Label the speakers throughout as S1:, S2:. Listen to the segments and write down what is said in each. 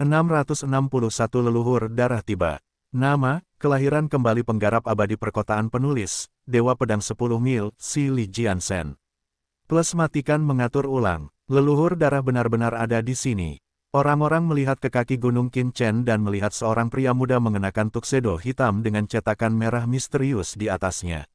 S1: 661 leluhur darah tiba. Nama, kelahiran kembali penggarap abadi perkotaan penulis, Dewa Pedang 10 Mil, Si Li Jiansen. Plus matikan mengatur ulang, leluhur darah benar-benar ada di sini. Orang-orang melihat ke kaki Gunung chen dan melihat seorang pria muda mengenakan tuxedo hitam dengan cetakan merah misterius di atasnya.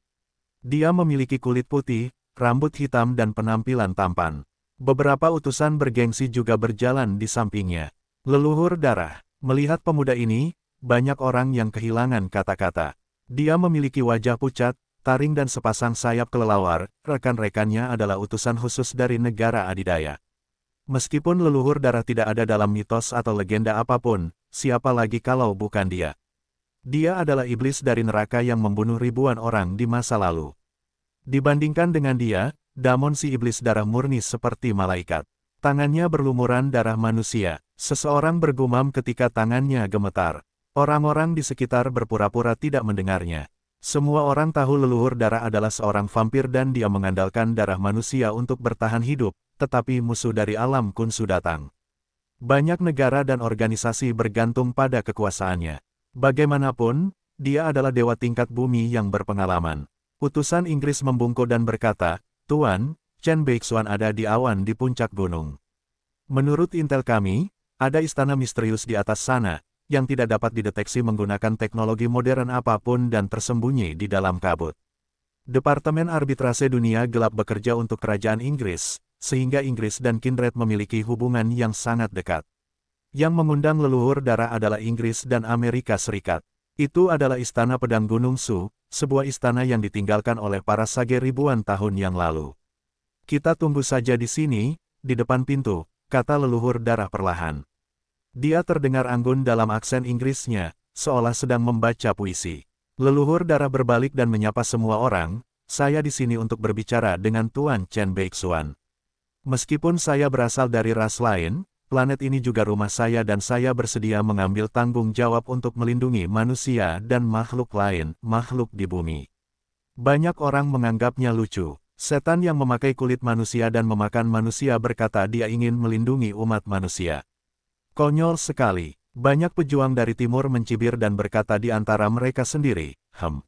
S1: Dia memiliki kulit putih, rambut hitam dan penampilan tampan. Beberapa utusan bergengsi juga berjalan di sampingnya. Leluhur darah, melihat pemuda ini, banyak orang yang kehilangan kata-kata. Dia memiliki wajah pucat, taring dan sepasang sayap kelelawar, rekan-rekannya adalah utusan khusus dari negara adidaya. Meskipun leluhur darah tidak ada dalam mitos atau legenda apapun, siapa lagi kalau bukan dia. Dia adalah iblis dari neraka yang membunuh ribuan orang di masa lalu. Dibandingkan dengan dia, Damon si iblis darah murni seperti malaikat. Tangannya berlumuran darah manusia, Seseorang bergumam ketika tangannya gemetar. Orang-orang di sekitar berpura-pura tidak mendengarnya. Semua orang tahu leluhur darah adalah seorang vampir dan dia mengandalkan darah manusia untuk bertahan hidup, tetapi musuh dari alam kunsu datang. Banyak negara dan organisasi bergantung pada kekuasaannya. Bagaimanapun, dia adalah dewa tingkat bumi yang berpengalaman. Utusan Inggris membungkuk dan berkata, Tuan, Chen Beixuan ada di awan di puncak gunung. Menurut intel kami, ada istana misterius di atas sana, yang tidak dapat dideteksi menggunakan teknologi modern apapun dan tersembunyi di dalam kabut. Departemen Arbitrase Dunia gelap bekerja untuk kerajaan Inggris, sehingga Inggris dan Kindred memiliki hubungan yang sangat dekat. Yang mengundang leluhur darah adalah Inggris dan Amerika Serikat. Itu adalah istana pedang Gunung Su, sebuah istana yang ditinggalkan oleh para sage ribuan tahun yang lalu. Kita tunggu saja di sini, di depan pintu, kata leluhur darah perlahan. Dia terdengar anggun dalam aksen Inggrisnya, seolah sedang membaca puisi. Leluhur darah berbalik dan menyapa semua orang, saya di sini untuk berbicara dengan Tuan Chen Beixuan. Meskipun saya berasal dari ras lain, planet ini juga rumah saya dan saya bersedia mengambil tanggung jawab untuk melindungi manusia dan makhluk lain, makhluk di bumi. Banyak orang menganggapnya lucu. Setan yang memakai kulit manusia dan memakan manusia berkata dia ingin melindungi umat manusia. Konyol sekali. Banyak pejuang dari timur mencibir dan berkata di antara mereka sendiri, hem.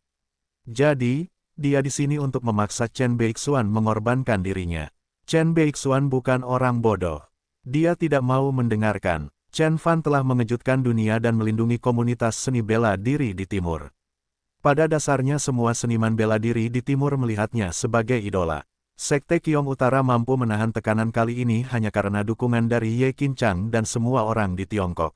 S1: Jadi, dia di sini untuk memaksa Chen Beixuan mengorbankan dirinya. Chen Beixuan bukan orang bodoh. Dia tidak mau mendengarkan. Chen Fan telah mengejutkan dunia dan melindungi komunitas seni bela diri di timur. Pada dasarnya semua seniman bela diri di timur melihatnya sebagai idola. Sekte Kyong Utara mampu menahan tekanan kali ini hanya karena dukungan dari Ye Kin Chang dan semua orang di Tiongkok.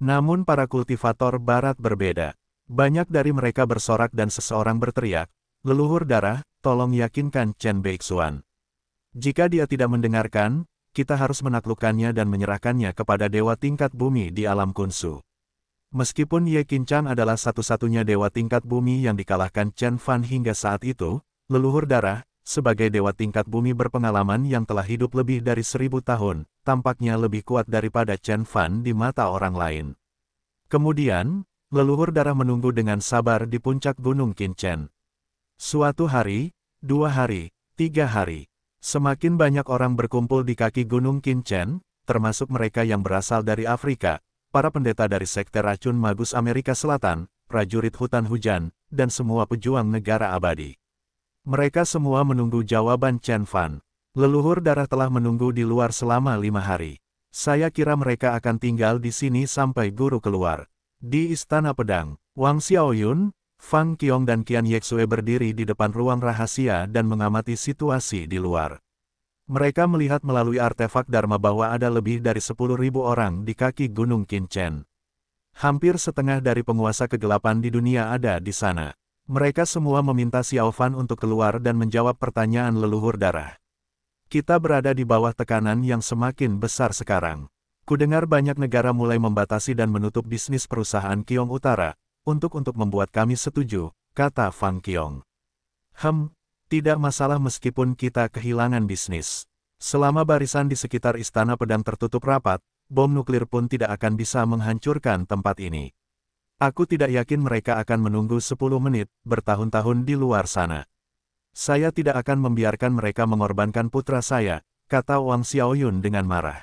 S1: Namun para kultivator barat berbeda. Banyak dari mereka bersorak dan seseorang berteriak, leluhur darah, tolong yakinkan Chen Beixuan. Jika dia tidak mendengarkan, kita harus menaklukkannya dan menyerahkannya kepada dewa tingkat bumi di alam kunsu. Meskipun Ye Kin Chang adalah satu-satunya dewa tingkat bumi yang dikalahkan Chen Fan hingga saat itu, leluhur darah, sebagai dewa tingkat bumi berpengalaman yang telah hidup lebih dari seribu tahun, tampaknya lebih kuat daripada Chen Fan di mata orang lain. Kemudian, leluhur darah menunggu dengan sabar di puncak Gunung Kinchen. Suatu hari, dua hari, tiga hari, semakin banyak orang berkumpul di kaki Gunung Kinchen, termasuk mereka yang berasal dari Afrika, para pendeta dari Sekte Racun Magus Amerika Selatan, prajurit hutan hujan, dan semua pejuang negara abadi. Mereka semua menunggu jawaban Chen Fan. Leluhur darah telah menunggu di luar selama lima hari. Saya kira mereka akan tinggal di sini sampai guru keluar. Di Istana Pedang, Wang Xiaoyun, Fang Qiong dan Qian Yexue berdiri di depan ruang rahasia dan mengamati situasi di luar. Mereka melihat melalui artefak Dharma bahwa ada lebih dari 10.000 orang di kaki Gunung Qinchen. Hampir setengah dari penguasa kegelapan di dunia ada di sana. Mereka semua meminta Xiao Fan untuk keluar dan menjawab pertanyaan leluhur darah. Kita berada di bawah tekanan yang semakin besar sekarang. Kudengar banyak negara mulai membatasi dan menutup bisnis perusahaan Kiong Utara, untuk untuk membuat kami setuju, kata Fang Kiong. Hem, tidak masalah meskipun kita kehilangan bisnis. Selama barisan di sekitar istana pedang tertutup rapat, bom nuklir pun tidak akan bisa menghancurkan tempat ini. Aku tidak yakin mereka akan menunggu 10 menit, bertahun-tahun di luar sana. Saya tidak akan membiarkan mereka mengorbankan putra saya, kata Wang Xiaoyun dengan marah.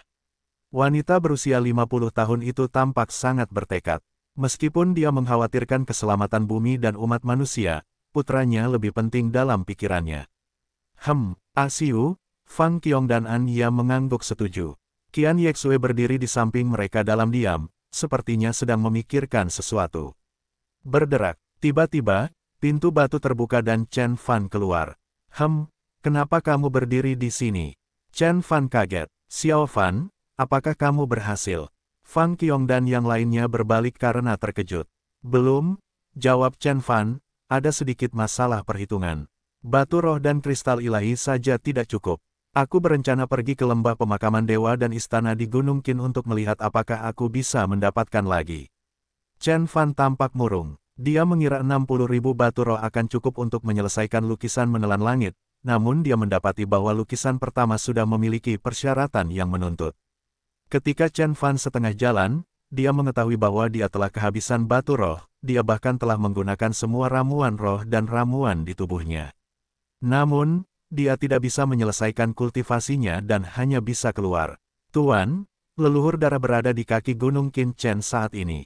S1: Wanita berusia 50 tahun itu tampak sangat bertekad. Meskipun dia mengkhawatirkan keselamatan bumi dan umat manusia, putranya lebih penting dalam pikirannya. Hem, Asiu, Fang Qiong dan An Ya mengangguk setuju. Qian Yexue berdiri di samping mereka dalam diam, sepertinya sedang memikirkan sesuatu. Berderak, tiba-tiba, pintu batu terbuka dan Chen Fan keluar. Hem, kenapa kamu berdiri di sini? Chen Fan kaget. Xiao Fan, apakah kamu berhasil? Fang Qiong dan yang lainnya berbalik karena terkejut. Belum, jawab Chen Fan, ada sedikit masalah perhitungan. Batu roh dan kristal ilahi saja tidak cukup. Aku berencana pergi ke lembah pemakaman dewa dan istana di Gunung Qin untuk melihat apakah aku bisa mendapatkan lagi. Chen Fan tampak murung. Dia mengira 60 ribu batu roh akan cukup untuk menyelesaikan lukisan menelan langit, namun dia mendapati bahwa lukisan pertama sudah memiliki persyaratan yang menuntut. Ketika Chen Fan setengah jalan, dia mengetahui bahwa dia telah kehabisan batu roh, dia bahkan telah menggunakan semua ramuan roh dan ramuan di tubuhnya. Namun, dia tidak bisa menyelesaikan kultivasinya dan hanya bisa keluar. Tuan, leluhur darah berada di kaki Gunung Chen saat ini.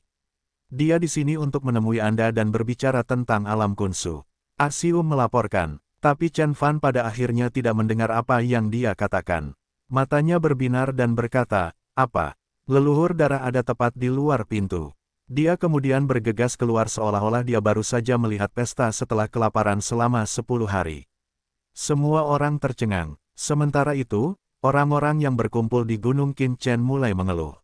S1: Dia di sini untuk menemui Anda dan berbicara tentang alam kunsu. Asium ah melaporkan, tapi Chen Fan pada akhirnya tidak mendengar apa yang dia katakan. Matanya berbinar dan berkata, apa? Leluhur darah ada tepat di luar pintu. Dia kemudian bergegas keluar seolah-olah dia baru saja melihat pesta setelah kelaparan selama 10 hari. Semua orang tercengang. Sementara itu, orang-orang yang berkumpul di Gunung Chen mulai mengeluh.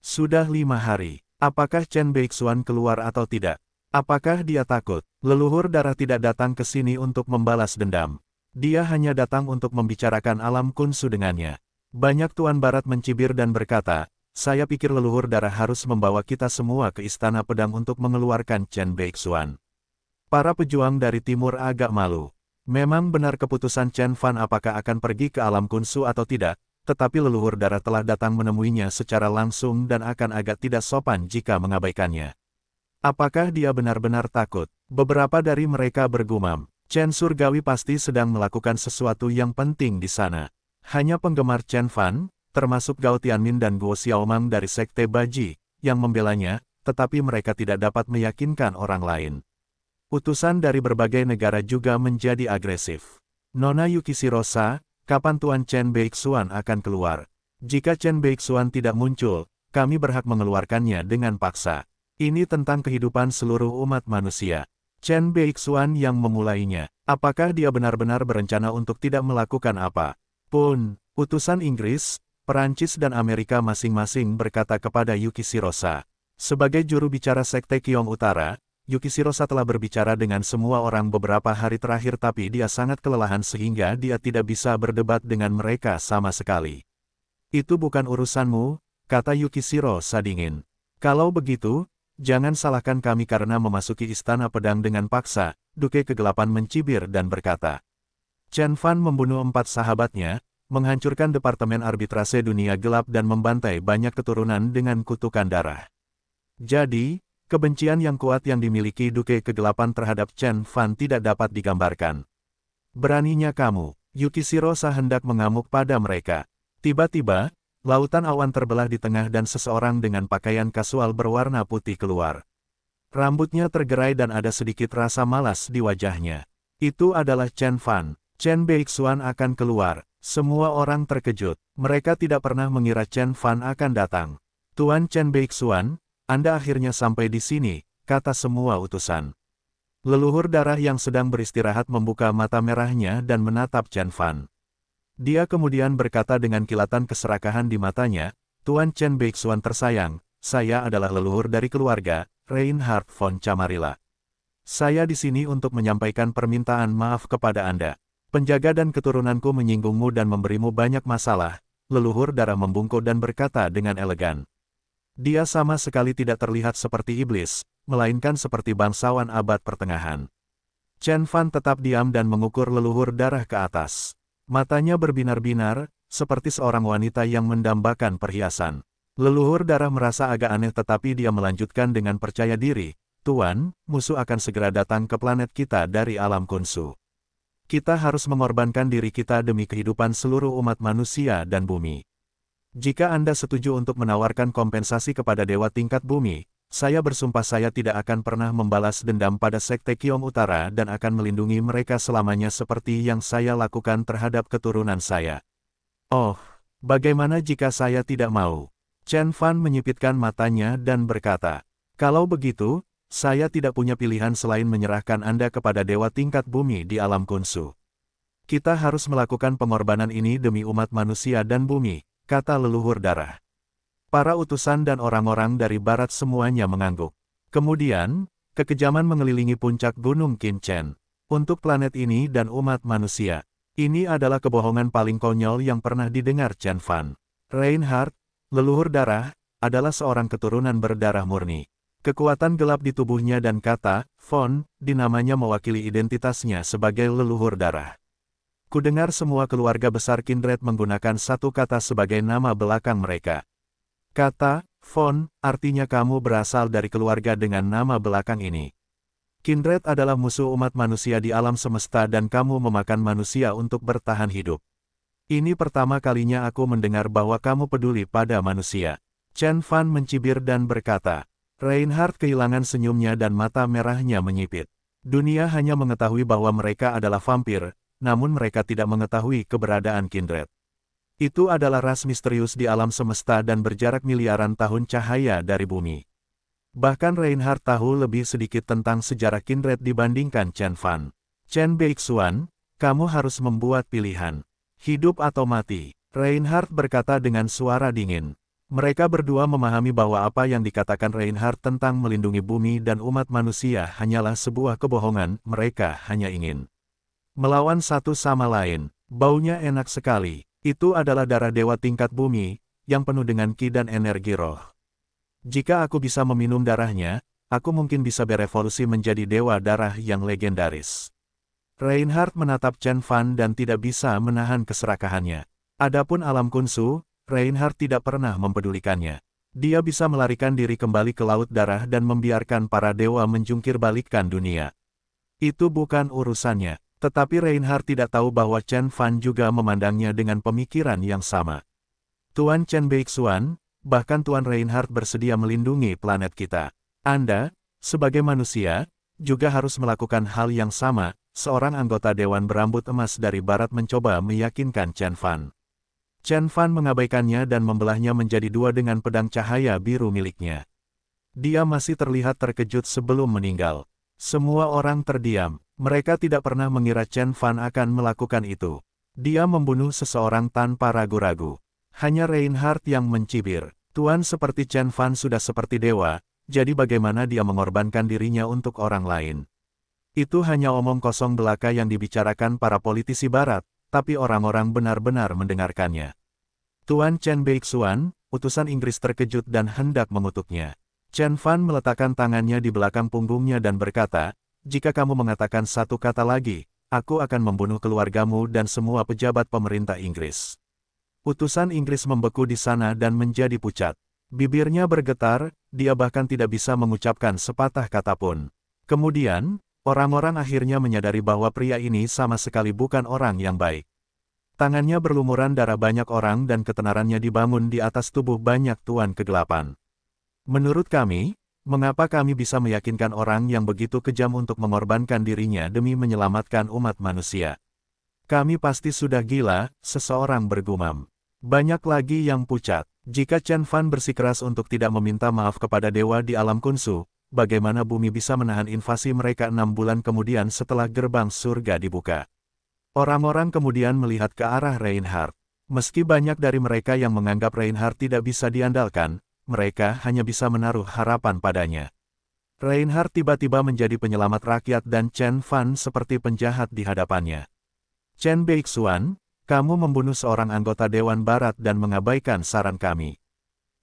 S1: Sudah lima hari, apakah Chen Beixuan keluar atau tidak? Apakah dia takut? Leluhur darah tidak datang ke sini untuk membalas dendam. Dia hanya datang untuk membicarakan alam kunsu dengannya. Banyak Tuan Barat mencibir dan berkata, saya pikir leluhur darah harus membawa kita semua ke Istana Pedang untuk mengeluarkan Chen Beixuan. Para pejuang dari timur agak malu. Memang benar keputusan Chen Fan apakah akan pergi ke alam kunsu atau tidak, tetapi leluhur darah telah datang menemuinya secara langsung dan akan agak tidak sopan jika mengabaikannya. Apakah dia benar-benar takut? Beberapa dari mereka bergumam, Chen Surgawi pasti sedang melakukan sesuatu yang penting di sana. Hanya penggemar Chen Fan, termasuk Gao Tianmin dan Guo Xiaomang dari Sekte Baji, yang membelanya, tetapi mereka tidak dapat meyakinkan orang lain. Utusan dari berbagai negara juga menjadi agresif. Nona Yukishirosa, kapan Tuan Chen Beixuan akan keluar? Jika Chen Beixuan tidak muncul, kami berhak mengeluarkannya dengan paksa. Ini tentang kehidupan seluruh umat manusia. Chen Beixuan yang memulainya. Apakah dia benar-benar berencana untuk tidak melakukan apa? Pun, utusan Inggris, Perancis dan Amerika masing-masing berkata kepada Yukishirosa. Sebagai juru bicara Sekte Kiong Utara, Yukisiro setelah berbicara dengan semua orang beberapa hari terakhir tapi dia sangat kelelahan sehingga dia tidak bisa berdebat dengan mereka sama sekali. Itu bukan urusanmu, kata Yukishiro sadingin. Kalau begitu, jangan salahkan kami karena memasuki istana pedang dengan paksa, Duke kegelapan mencibir dan berkata. Chen Fan membunuh empat sahabatnya, menghancurkan Departemen Arbitrase Dunia Gelap dan membantai banyak keturunan dengan kutukan darah. Jadi, Kebencian yang kuat yang dimiliki Duke Kegelapan terhadap Chen Fan tidak dapat digambarkan. Beraninya kamu, Yukishiro Sa hendak mengamuk pada mereka. Tiba-tiba, lautan awan terbelah di tengah dan seseorang dengan pakaian kasual berwarna putih keluar. Rambutnya tergerai dan ada sedikit rasa malas di wajahnya. Itu adalah Chen Fan. Chen Beixuan akan keluar. Semua orang terkejut. Mereka tidak pernah mengira Chen Fan akan datang. Tuan Chen Beixuan, anda akhirnya sampai di sini, kata semua utusan. Leluhur darah yang sedang beristirahat membuka mata merahnya dan menatap Chen Fan. Dia kemudian berkata dengan kilatan keserakahan di matanya, Tuan Chen Beixuan tersayang, saya adalah leluhur dari keluarga, Reinhard von Camarilla. Saya di sini untuk menyampaikan permintaan maaf kepada Anda. Penjaga dan keturunanku menyinggungmu dan memberimu banyak masalah, leluhur darah membungkuk dan berkata dengan elegan. Dia sama sekali tidak terlihat seperti iblis, melainkan seperti bangsawan abad pertengahan. Chen Fan tetap diam dan mengukur leluhur darah ke atas. Matanya berbinar-binar, seperti seorang wanita yang mendambakan perhiasan. Leluhur darah merasa agak aneh tetapi dia melanjutkan dengan percaya diri, Tuan, musuh akan segera datang ke planet kita dari alam kunsu. Kita harus mengorbankan diri kita demi kehidupan seluruh umat manusia dan bumi. Jika Anda setuju untuk menawarkan kompensasi kepada Dewa Tingkat Bumi, saya bersumpah saya tidak akan pernah membalas dendam pada Sekte Kiong Utara dan akan melindungi mereka selamanya seperti yang saya lakukan terhadap keturunan saya. Oh, bagaimana jika saya tidak mau? Chen Fan menyipitkan matanya dan berkata, Kalau begitu, saya tidak punya pilihan selain menyerahkan Anda kepada Dewa Tingkat Bumi di alam kunsu. Kita harus melakukan pengorbanan ini demi umat manusia dan bumi, kata leluhur darah. Para utusan dan orang-orang dari barat semuanya mengangguk. Kemudian, kekejaman mengelilingi puncak Gunung Chen. Untuk planet ini dan umat manusia, ini adalah kebohongan paling konyol yang pernah didengar Chen Fan. Reinhardt, leluhur darah, adalah seorang keturunan berdarah murni. Kekuatan gelap di tubuhnya dan kata, Fon, dinamanya mewakili identitasnya sebagai leluhur darah. Kudengar semua keluarga besar Kindred menggunakan satu kata sebagai nama belakang mereka. Kata, Von, artinya kamu berasal dari keluarga dengan nama belakang ini. Kindred adalah musuh umat manusia di alam semesta dan kamu memakan manusia untuk bertahan hidup. Ini pertama kalinya aku mendengar bahwa kamu peduli pada manusia. Chen Fan mencibir dan berkata, Reinhardt kehilangan senyumnya dan mata merahnya menyipit. Dunia hanya mengetahui bahwa mereka adalah vampir, namun mereka tidak mengetahui keberadaan Kindred. Itu adalah ras misterius di alam semesta dan berjarak miliaran tahun cahaya dari bumi. Bahkan Reinhardt tahu lebih sedikit tentang sejarah Kindred dibandingkan Chen Fan. Chen Beixuan, kamu harus membuat pilihan. Hidup atau mati, Reinhardt berkata dengan suara dingin. Mereka berdua memahami bahwa apa yang dikatakan Reinhardt tentang melindungi bumi dan umat manusia hanyalah sebuah kebohongan, mereka hanya ingin Melawan satu sama lain, baunya enak sekali. Itu adalah darah dewa tingkat bumi, yang penuh dengan ki dan energi roh. Jika aku bisa meminum darahnya, aku mungkin bisa berevolusi menjadi dewa darah yang legendaris. Reinhardt menatap Chen Fan dan tidak bisa menahan keserakahannya. Adapun alam kunsu, Reinhardt tidak pernah mempedulikannya. Dia bisa melarikan diri kembali ke laut darah dan membiarkan para dewa menjungkir balikkan dunia. Itu bukan urusannya. Tetapi Reinhardt tidak tahu bahwa Chen Fan juga memandangnya dengan pemikiran yang sama. Tuan Chen Beixuan, bahkan Tuan Reinhardt bersedia melindungi planet kita. Anda, sebagai manusia, juga harus melakukan hal yang sama, seorang anggota Dewan berambut emas dari Barat mencoba meyakinkan Chen Fan. Chen Fan mengabaikannya dan membelahnya menjadi dua dengan pedang cahaya biru miliknya. Dia masih terlihat terkejut sebelum meninggal. Semua orang terdiam. Mereka tidak pernah mengira Chen Fan akan melakukan itu. Dia membunuh seseorang tanpa ragu-ragu. Hanya Reinhardt yang mencibir. Tuan seperti Chen Fan sudah seperti dewa, jadi bagaimana dia mengorbankan dirinya untuk orang lain? Itu hanya omong kosong belaka yang dibicarakan para politisi barat, tapi orang-orang benar-benar mendengarkannya. Tuan Chen Beixuan, utusan Inggris terkejut dan hendak mengutuknya. Chen Fan meletakkan tangannya di belakang punggungnya dan berkata, jika kamu mengatakan satu kata lagi, aku akan membunuh keluargamu dan semua pejabat pemerintah Inggris. Utusan Inggris membeku di sana dan menjadi pucat. Bibirnya bergetar, dia bahkan tidak bisa mengucapkan sepatah kata pun. Kemudian, orang-orang akhirnya menyadari bahwa pria ini sama sekali bukan orang yang baik. Tangannya berlumuran darah banyak orang dan ketenarannya dibangun di atas tubuh banyak tuan kegelapan. Menurut kami, Mengapa kami bisa meyakinkan orang yang begitu kejam untuk mengorbankan dirinya demi menyelamatkan umat manusia? Kami pasti sudah gila, seseorang bergumam. Banyak lagi yang pucat. Jika Chen Fan bersikeras untuk tidak meminta maaf kepada dewa di alam kunsu, bagaimana bumi bisa menahan invasi mereka enam bulan kemudian setelah gerbang surga dibuka? Orang-orang kemudian melihat ke arah Reinhardt. Meski banyak dari mereka yang menganggap Reinhardt tidak bisa diandalkan, mereka hanya bisa menaruh harapan padanya. Reinhardt tiba-tiba menjadi penyelamat rakyat dan Chen Fan seperti penjahat di hadapannya. Chen Beixuan, kamu membunuh seorang anggota Dewan Barat dan mengabaikan saran kami.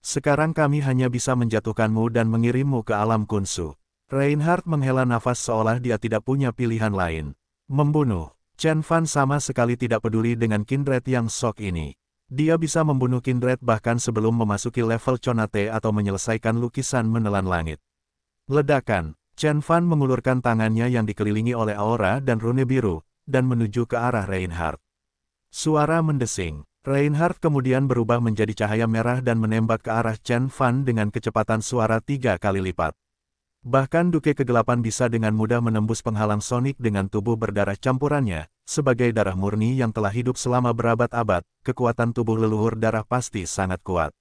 S1: Sekarang kami hanya bisa menjatuhkanmu dan mengirimmu ke alam kunsu. Reinhardt menghela nafas seolah dia tidak punya pilihan lain. Membunuh, Chen Fan sama sekali tidak peduli dengan kindred yang sok ini. Dia bisa membunuh Kindred bahkan sebelum memasuki level Chonate atau menyelesaikan lukisan menelan langit. Ledakan, Chen Fan mengulurkan tangannya yang dikelilingi oleh aura dan rune biru, dan menuju ke arah Reinhardt. Suara mendesing. Reinhardt kemudian berubah menjadi cahaya merah dan menembak ke arah Chen Fan dengan kecepatan suara tiga kali lipat. Bahkan Duke Kegelapan bisa dengan mudah menembus penghalang Sonic dengan tubuh berdarah campurannya, sebagai darah murni yang telah hidup selama berabad-abad, kekuatan tubuh leluhur darah pasti sangat kuat.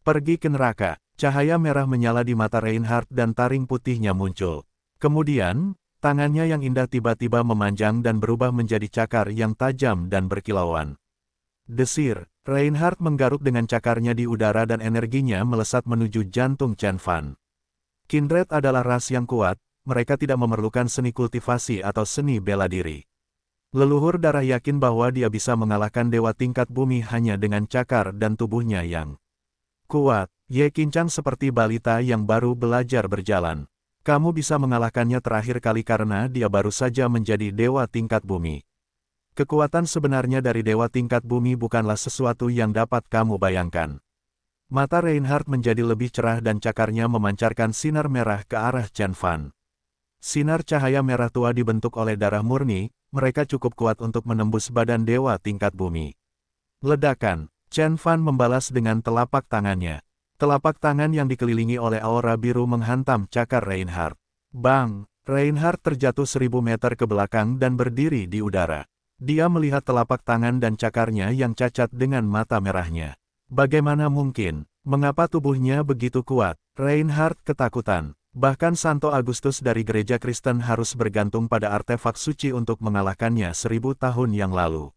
S1: Pergi ke neraka, cahaya merah menyala di mata Reinhardt dan taring putihnya muncul. Kemudian, tangannya yang indah tiba-tiba memanjang dan berubah menjadi cakar yang tajam dan berkilauan. Desir, Reinhardt menggaruk dengan cakarnya di udara dan energinya melesat menuju jantung Chen Fan. Kindred adalah ras yang kuat, mereka tidak memerlukan seni kultivasi atau seni bela diri. Leluhur darah yakin bahwa dia bisa mengalahkan dewa tingkat bumi hanya dengan cakar dan tubuhnya yang kuat. Ye Kincang seperti balita yang baru belajar berjalan. Kamu bisa mengalahkannya terakhir kali karena dia baru saja menjadi dewa tingkat bumi. Kekuatan sebenarnya dari dewa tingkat bumi bukanlah sesuatu yang dapat kamu bayangkan. Mata Reinhardt menjadi lebih cerah dan cakarnya memancarkan sinar merah ke arah Chen Fan. Sinar cahaya merah tua dibentuk oleh darah murni, mereka cukup kuat untuk menembus badan dewa tingkat bumi. Ledakan, Chen Fan membalas dengan telapak tangannya. Telapak tangan yang dikelilingi oleh aura biru menghantam cakar Reinhardt. Bang, Reinhardt terjatuh seribu meter ke belakang dan berdiri di udara. Dia melihat telapak tangan dan cakarnya yang cacat dengan mata merahnya. Bagaimana mungkin? Mengapa tubuhnya begitu kuat? Reinhardt ketakutan. Bahkan Santo Agustus dari gereja Kristen harus bergantung pada artefak suci untuk mengalahkannya seribu tahun yang lalu.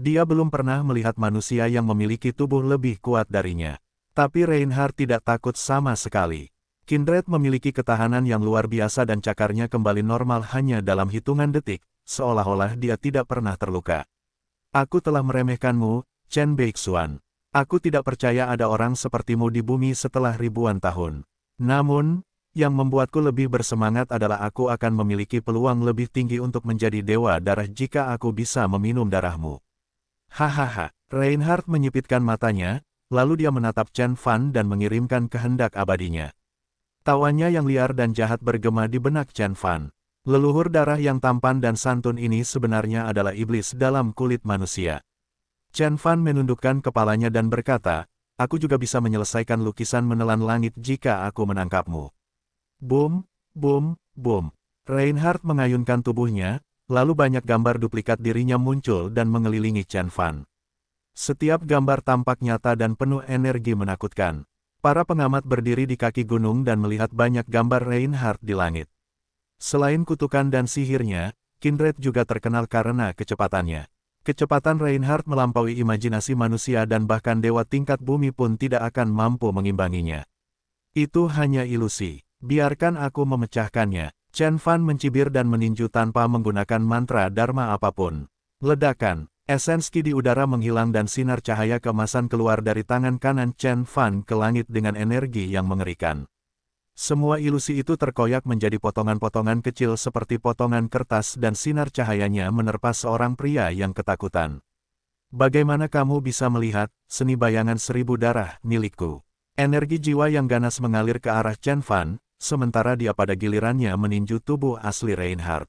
S1: Dia belum pernah melihat manusia yang memiliki tubuh lebih kuat darinya. Tapi Reinhardt tidak takut sama sekali. Kindred memiliki ketahanan yang luar biasa dan cakarnya kembali normal hanya dalam hitungan detik, seolah-olah dia tidak pernah terluka. Aku telah meremehkanmu, Chen Beixuan. Aku tidak percaya ada orang sepertimu di bumi setelah ribuan tahun. Namun, yang membuatku lebih bersemangat adalah aku akan memiliki peluang lebih tinggi untuk menjadi dewa darah jika aku bisa meminum darahmu. Hahaha, Reinhardt menyipitkan matanya, lalu dia menatap Chen Fan dan mengirimkan kehendak abadinya. Tawanya yang liar dan jahat bergema di benak Chen Fan. Leluhur darah yang tampan dan santun ini sebenarnya adalah iblis dalam kulit manusia. Chen Fan menundukkan kepalanya dan berkata, aku juga bisa menyelesaikan lukisan menelan langit jika aku menangkapmu. Boom, boom, boom. Reinhardt mengayunkan tubuhnya, lalu banyak gambar duplikat dirinya muncul dan mengelilingi Chen Fan. Setiap gambar tampak nyata dan penuh energi menakutkan. Para pengamat berdiri di kaki gunung dan melihat banyak gambar Reinhardt di langit. Selain kutukan dan sihirnya, Kindred juga terkenal karena kecepatannya kecepatan Reinhardt melampaui imajinasi manusia dan bahkan dewa tingkat bumi pun tidak akan mampu mengimbanginya. Itu hanya ilusi. Biarkan aku memecahkannya. Chen Fan mencibir dan meninju tanpa menggunakan mantra Dharma apapun. Ledakan, Esens di udara menghilang dan sinar cahaya kemasan keluar dari tangan kanan Chen Fan ke langit dengan energi yang mengerikan. Semua ilusi itu terkoyak menjadi potongan-potongan kecil seperti potongan kertas dan sinar cahayanya menerpa seorang pria yang ketakutan. Bagaimana kamu bisa melihat, seni bayangan seribu darah, milikku? Energi jiwa yang ganas mengalir ke arah Chen Fan, sementara dia pada gilirannya meninju tubuh asli Reinhardt.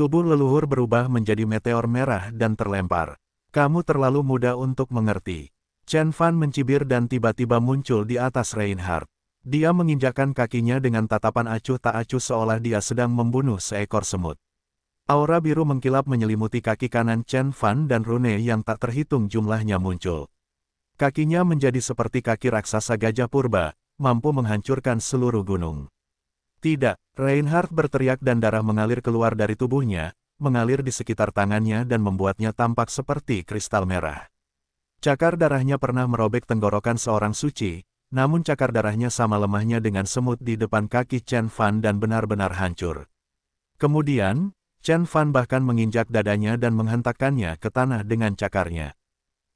S1: Tubuh leluhur berubah menjadi meteor merah dan terlempar. Kamu terlalu muda untuk mengerti. Chen Fan mencibir dan tiba-tiba muncul di atas Reinhardt. Dia menginjakan kakinya dengan tatapan acuh tak acuh seolah dia sedang membunuh seekor semut. Aura biru mengkilap menyelimuti kaki kanan Chen Fan dan Rune yang tak terhitung jumlahnya muncul. Kakinya menjadi seperti kaki raksasa gajah purba, mampu menghancurkan seluruh gunung. Tidak, Reinhardt berteriak dan darah mengalir keluar dari tubuhnya, mengalir di sekitar tangannya dan membuatnya tampak seperti kristal merah. Cakar darahnya pernah merobek tenggorokan seorang suci, namun cakar darahnya sama lemahnya dengan semut di depan kaki Chen Fan dan benar-benar hancur. Kemudian, Chen Fan bahkan menginjak dadanya dan menghentakkannya ke tanah dengan cakarnya.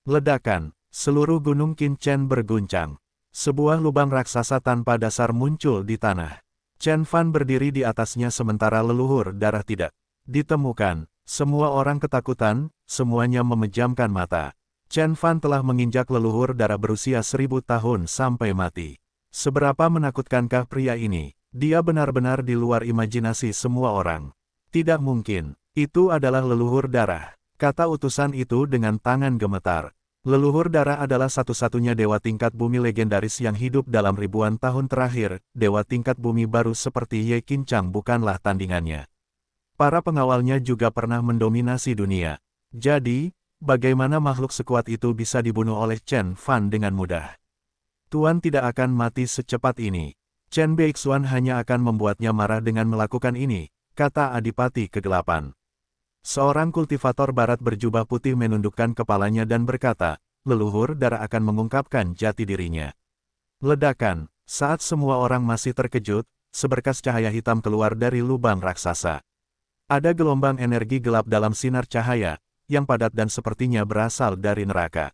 S1: Ledakan, seluruh gunung Qin Chen berguncang. Sebuah lubang raksasa tanpa dasar muncul di tanah. Chen Fan berdiri di atasnya sementara leluhur darah tidak ditemukan. Semua orang ketakutan, semuanya memejamkan mata. Chen Fan telah menginjak leluhur darah berusia seribu tahun sampai mati. Seberapa menakutkankah pria ini? Dia benar-benar di luar imajinasi semua orang. Tidak mungkin. Itu adalah leluhur darah. Kata utusan itu dengan tangan gemetar. Leluhur darah adalah satu-satunya dewa tingkat bumi legendaris yang hidup dalam ribuan tahun terakhir. Dewa tingkat bumi baru seperti Ye Kincang bukanlah tandingannya. Para pengawalnya juga pernah mendominasi dunia. Jadi, bagaimana makhluk sekuat itu bisa dibunuh oleh Chen Fan dengan mudah. Tuan tidak akan mati secepat ini. Chen Beixuan hanya akan membuatnya marah dengan melakukan ini, kata Adipati Kegelapan. Seorang kultivator barat berjubah putih menundukkan kepalanya dan berkata, leluhur darah akan mengungkapkan jati dirinya. Ledakan, saat semua orang masih terkejut, seberkas cahaya hitam keluar dari lubang raksasa. Ada gelombang energi gelap dalam sinar cahaya, yang padat dan sepertinya berasal dari neraka.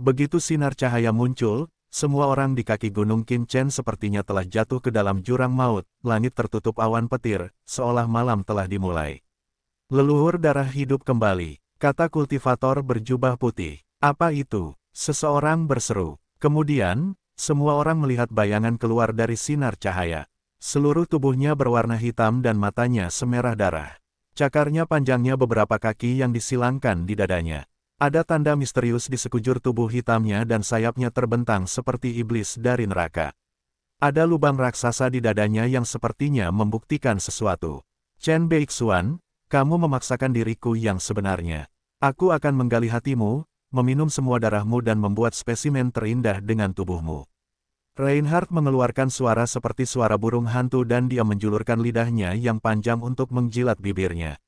S1: Begitu sinar cahaya muncul, semua orang di kaki gunung Kim Chen sepertinya telah jatuh ke dalam jurang maut, langit tertutup awan petir, seolah malam telah dimulai. Leluhur darah hidup kembali, kata kultivator berjubah putih. Apa itu? Seseorang berseru. Kemudian, semua orang melihat bayangan keluar dari sinar cahaya. Seluruh tubuhnya berwarna hitam dan matanya semerah darah. Cakarnya panjangnya beberapa kaki yang disilangkan di dadanya. Ada tanda misterius di sekujur tubuh hitamnya dan sayapnya terbentang seperti iblis dari neraka. Ada lubang raksasa di dadanya yang sepertinya membuktikan sesuatu. Chen Beixuan, kamu memaksakan diriku yang sebenarnya. Aku akan menggali hatimu, meminum semua darahmu dan membuat spesimen terindah dengan tubuhmu. Reinhardt mengeluarkan suara seperti suara burung hantu dan dia menjulurkan lidahnya yang panjang untuk menjilat bibirnya.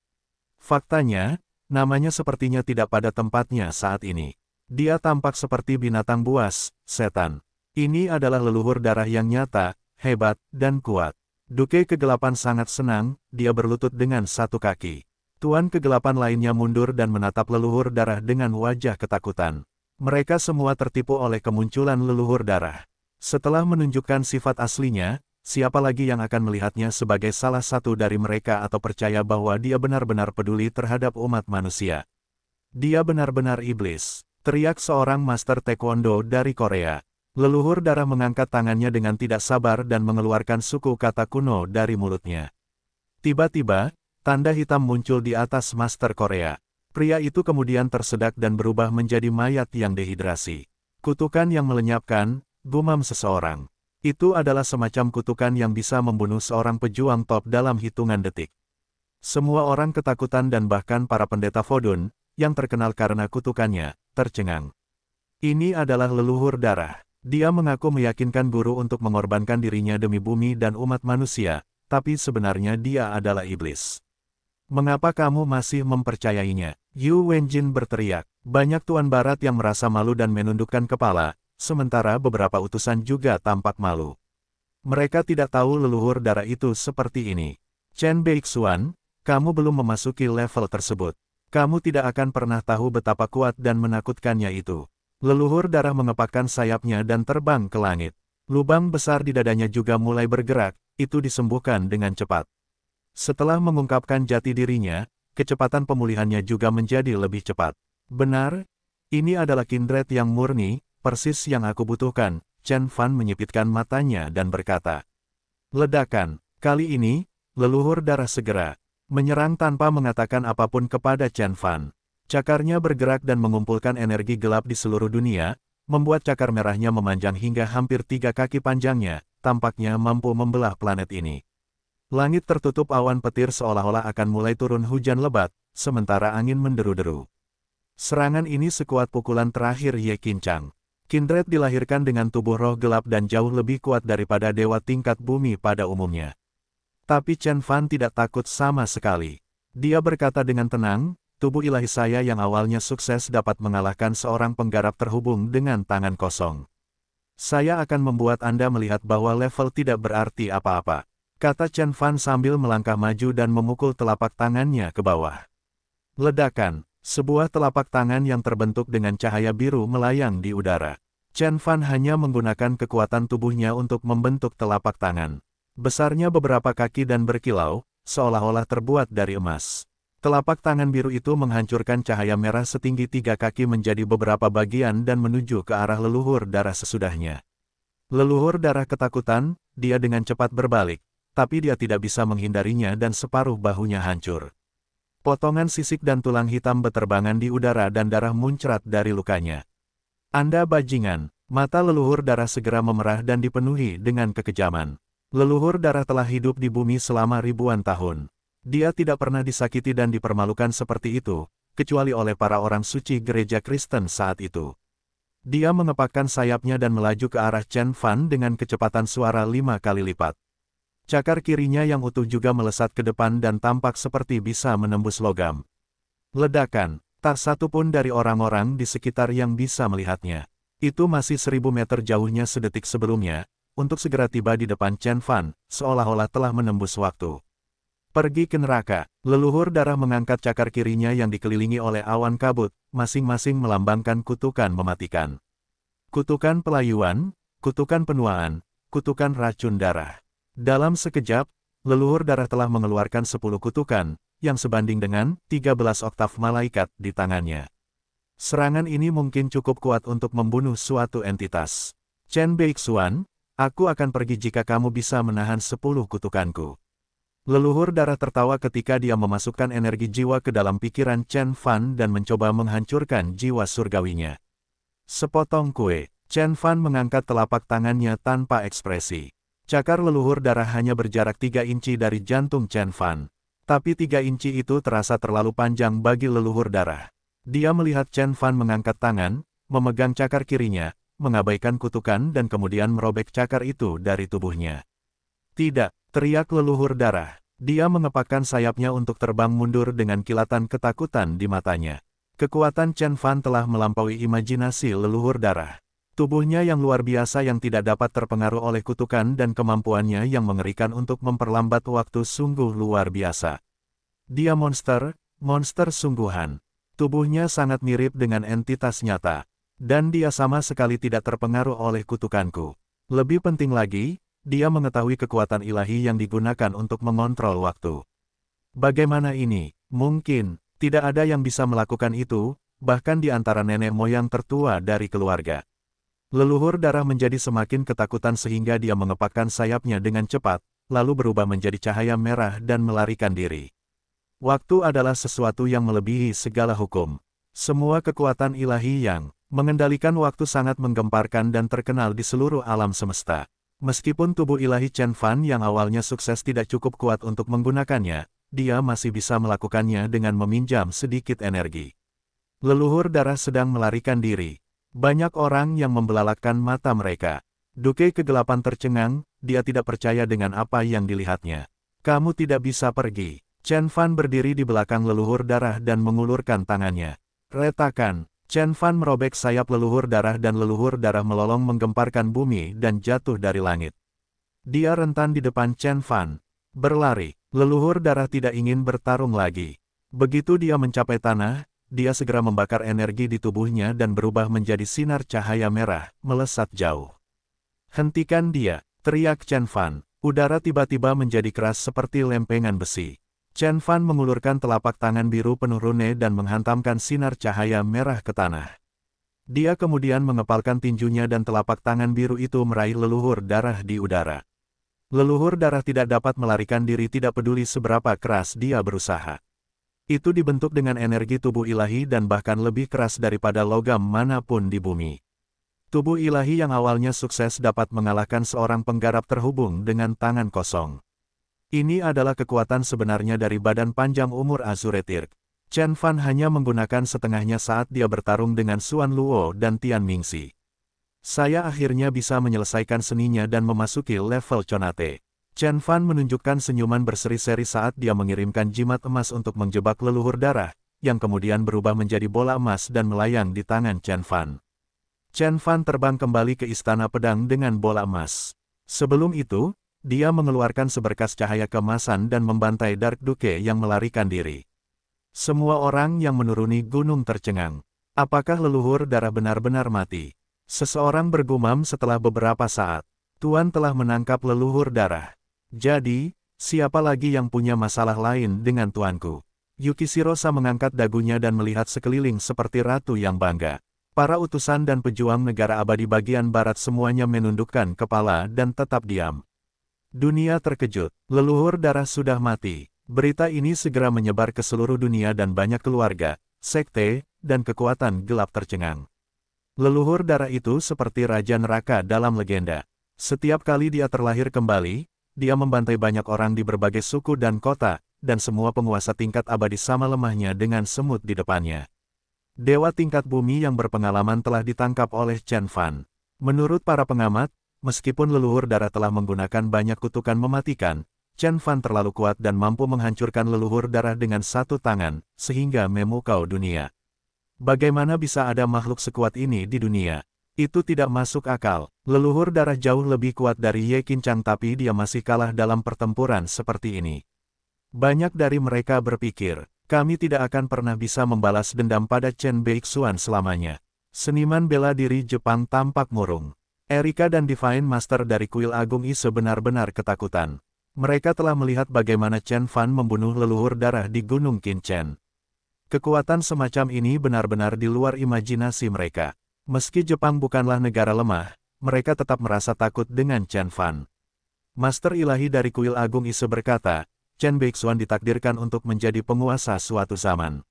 S1: Faktanya, namanya sepertinya tidak pada tempatnya saat ini. Dia tampak seperti binatang buas, setan. Ini adalah leluhur darah yang nyata, hebat, dan kuat. Duke kegelapan sangat senang, dia berlutut dengan satu kaki. Tuan kegelapan lainnya mundur dan menatap leluhur darah dengan wajah ketakutan. Mereka semua tertipu oleh kemunculan leluhur darah. Setelah menunjukkan sifat aslinya, siapa lagi yang akan melihatnya sebagai salah satu dari mereka atau percaya bahwa dia benar-benar peduli terhadap umat manusia. Dia benar-benar iblis, teriak seorang master taekwondo dari Korea. Leluhur darah mengangkat tangannya dengan tidak sabar dan mengeluarkan suku kata kuno dari mulutnya. Tiba-tiba, tanda hitam muncul di atas master Korea. Pria itu kemudian tersedak dan berubah menjadi mayat yang dehidrasi. Kutukan yang melenyapkan, Gumam seseorang. Itu adalah semacam kutukan yang bisa membunuh seorang pejuang top dalam hitungan detik. Semua orang ketakutan dan bahkan para pendeta Fodun, yang terkenal karena kutukannya, tercengang. Ini adalah leluhur darah. Dia mengaku meyakinkan guru untuk mengorbankan dirinya demi bumi dan umat manusia, tapi sebenarnya dia adalah iblis. Mengapa kamu masih mempercayainya? Yu Wenjin berteriak. Banyak tuan barat yang merasa malu dan menundukkan kepala, sementara beberapa utusan juga tampak malu. Mereka tidak tahu leluhur darah itu seperti ini. Chen Beixuan, kamu belum memasuki level tersebut. Kamu tidak akan pernah tahu betapa kuat dan menakutkannya itu. Leluhur darah mengepakkan sayapnya dan terbang ke langit. Lubang besar di dadanya juga mulai bergerak, itu disembuhkan dengan cepat. Setelah mengungkapkan jati dirinya, kecepatan pemulihannya juga menjadi lebih cepat. Benar, ini adalah kindred yang murni, persis yang aku butuhkan, Chen Fan menyipitkan matanya dan berkata. Ledakan, kali ini, leluhur darah segera, menyerang tanpa mengatakan apapun kepada Chen Fan. Cakarnya bergerak dan mengumpulkan energi gelap di seluruh dunia, membuat cakar merahnya memanjang hingga hampir tiga kaki panjangnya, tampaknya mampu membelah planet ini. Langit tertutup awan petir seolah-olah akan mulai turun hujan lebat, sementara angin menderu-deru. Serangan ini sekuat pukulan terakhir Ye Kincang. Kindred dilahirkan dengan tubuh roh gelap dan jauh lebih kuat daripada dewa tingkat bumi pada umumnya. Tapi Chen Fan tidak takut sama sekali. Dia berkata dengan tenang, tubuh ilahi saya yang awalnya sukses dapat mengalahkan seorang penggarap terhubung dengan tangan kosong. Saya akan membuat Anda melihat bahwa level tidak berarti apa-apa, kata Chen Fan sambil melangkah maju dan memukul telapak tangannya ke bawah. Ledakan, sebuah telapak tangan yang terbentuk dengan cahaya biru melayang di udara. Chen Fan hanya menggunakan kekuatan tubuhnya untuk membentuk telapak tangan. Besarnya beberapa kaki dan berkilau, seolah-olah terbuat dari emas. Telapak tangan biru itu menghancurkan cahaya merah setinggi tiga kaki menjadi beberapa bagian dan menuju ke arah leluhur darah sesudahnya. Leluhur darah ketakutan, dia dengan cepat berbalik, tapi dia tidak bisa menghindarinya dan separuh bahunya hancur. Potongan sisik dan tulang hitam beterbangan di udara dan darah muncrat dari lukanya. Anda bajingan, mata leluhur darah segera memerah dan dipenuhi dengan kekejaman. Leluhur darah telah hidup di bumi selama ribuan tahun. Dia tidak pernah disakiti dan dipermalukan seperti itu, kecuali oleh para orang suci gereja Kristen saat itu. Dia mengepakkan sayapnya dan melaju ke arah Chen Fan dengan kecepatan suara lima kali lipat. Cakar kirinya yang utuh juga melesat ke depan dan tampak seperti bisa menembus logam. Ledakan, tak satu pun dari orang-orang di sekitar yang bisa melihatnya. Itu masih seribu meter jauhnya sedetik sebelumnya, untuk segera tiba di depan Chen Fan, seolah-olah telah menembus waktu. Pergi ke neraka, leluhur darah mengangkat cakar kirinya yang dikelilingi oleh awan kabut, masing-masing melambangkan kutukan mematikan. Kutukan pelayuan, kutukan penuaan, kutukan racun darah. Dalam sekejap, leluhur darah telah mengeluarkan sepuluh kutukan, yang sebanding dengan tiga belas oktav malaikat di tangannya. Serangan ini mungkin cukup kuat untuk membunuh suatu entitas. Chen Beixuan, aku akan pergi jika kamu bisa menahan sepuluh kutukanku. Leluhur darah tertawa ketika dia memasukkan energi jiwa ke dalam pikiran Chen Fan dan mencoba menghancurkan jiwa surgawinya. Sepotong kue, Chen Fan mengangkat telapak tangannya tanpa ekspresi. Cakar leluhur darah hanya berjarak tiga inci dari jantung Chen Fan. Tapi tiga inci itu terasa terlalu panjang bagi leluhur darah. Dia melihat Chen Fan mengangkat tangan, memegang cakar kirinya, mengabaikan kutukan dan kemudian merobek cakar itu dari tubuhnya. Tidak, teriak leluhur darah. Dia mengepakkan sayapnya untuk terbang mundur dengan kilatan ketakutan di matanya. Kekuatan Chen Fan telah melampaui imajinasi leluhur darah. Tubuhnya yang luar biasa yang tidak dapat terpengaruh oleh kutukan dan kemampuannya yang mengerikan untuk memperlambat waktu sungguh luar biasa. Dia monster, monster sungguhan. Tubuhnya sangat mirip dengan entitas nyata. Dan dia sama sekali tidak terpengaruh oleh kutukanku. Lebih penting lagi, dia mengetahui kekuatan ilahi yang digunakan untuk mengontrol waktu. Bagaimana ini? Mungkin, tidak ada yang bisa melakukan itu, bahkan di antara nenek moyang tertua dari keluarga. Leluhur darah menjadi semakin ketakutan sehingga dia mengepakkan sayapnya dengan cepat, lalu berubah menjadi cahaya merah dan melarikan diri. Waktu adalah sesuatu yang melebihi segala hukum. Semua kekuatan ilahi yang mengendalikan waktu sangat menggemparkan dan terkenal di seluruh alam semesta. Meskipun tubuh ilahi Chen Fan yang awalnya sukses tidak cukup kuat untuk menggunakannya, dia masih bisa melakukannya dengan meminjam sedikit energi. Leluhur darah sedang melarikan diri, banyak orang yang membelalakan mata mereka. Duke kegelapan tercengang, dia tidak percaya dengan apa yang dilihatnya. Kamu tidak bisa pergi. Chen Fan berdiri di belakang leluhur darah dan mengulurkan tangannya. Retakan. Chen Fan merobek sayap leluhur darah dan leluhur darah melolong menggemparkan bumi dan jatuh dari langit. Dia rentan di depan Chen Fan. Berlari. Leluhur darah tidak ingin bertarung lagi. Begitu dia mencapai tanah, dia segera membakar energi di tubuhnya dan berubah menjadi sinar cahaya merah, melesat jauh. Hentikan dia, teriak Chen Fan. Udara tiba-tiba menjadi keras seperti lempengan besi. Chen Fan mengulurkan telapak tangan biru penuh rune dan menghantamkan sinar cahaya merah ke tanah. Dia kemudian mengepalkan tinjunya dan telapak tangan biru itu meraih leluhur darah di udara. Leluhur darah tidak dapat melarikan diri tidak peduli seberapa keras dia berusaha itu dibentuk dengan energi tubuh ilahi dan bahkan lebih keras daripada logam manapun di bumi. Tubuh ilahi yang awalnya sukses dapat mengalahkan seorang penggarap terhubung dengan tangan kosong. Ini adalah kekuatan sebenarnya dari badan panjang umur Azuretirk. Chen Fan hanya menggunakan setengahnya saat dia bertarung dengan Suan Luo dan Tian Mingxi. Saya akhirnya bisa menyelesaikan seninya dan memasuki level Chonate. Chen Fan menunjukkan senyuman berseri-seri saat dia mengirimkan jimat emas untuk menjebak leluhur darah, yang kemudian berubah menjadi bola emas dan melayang di tangan Chen Fan. Chen Fan terbang kembali ke istana pedang dengan bola emas. Sebelum itu, dia mengeluarkan seberkas cahaya kemasan dan membantai Dark Duke yang melarikan diri. Semua orang yang menuruni gunung tercengang. Apakah leluhur darah benar-benar mati? Seseorang bergumam setelah beberapa saat. Tuan telah menangkap leluhur darah. Jadi, siapa lagi yang punya masalah lain dengan tuanku? Yukishirosa mengangkat dagunya dan melihat sekeliling seperti ratu yang bangga. Para utusan dan pejuang negara abadi bagian barat semuanya menundukkan kepala dan tetap diam. Dunia terkejut, leluhur darah sudah mati. Berita ini segera menyebar ke seluruh dunia dan banyak keluarga, sekte, dan kekuatan gelap tercengang. Leluhur darah itu seperti Raja Neraka dalam legenda. Setiap kali dia terlahir kembali, dia membantai banyak orang di berbagai suku dan kota, dan semua penguasa tingkat abadi sama lemahnya dengan semut di depannya. Dewa tingkat bumi yang berpengalaman telah ditangkap oleh Chen Fan. Menurut para pengamat, meskipun leluhur darah telah menggunakan banyak kutukan mematikan, Chen Fan terlalu kuat dan mampu menghancurkan leluhur darah dengan satu tangan, sehingga memukau dunia. Bagaimana bisa ada makhluk sekuat ini di dunia? Itu tidak masuk akal. Leluhur darah jauh lebih kuat dari Ye Kincang tapi dia masih kalah dalam pertempuran seperti ini. Banyak dari mereka berpikir, kami tidak akan pernah bisa membalas dendam pada Chen Beixuan selamanya. Seniman bela diri Jepang tampak murung. Erika dan Divine Master dari Kuil Agung I sebenar-benar ketakutan. Mereka telah melihat bagaimana Chen Fan membunuh leluhur darah di Gunung Kinchen. Kekuatan semacam ini benar-benar di luar imajinasi mereka. Meski Jepang bukanlah negara lemah, mereka tetap merasa takut dengan Chen Fan. Master ilahi dari kuil agung Ise berkata, Chen Beixuan ditakdirkan untuk menjadi penguasa suatu zaman.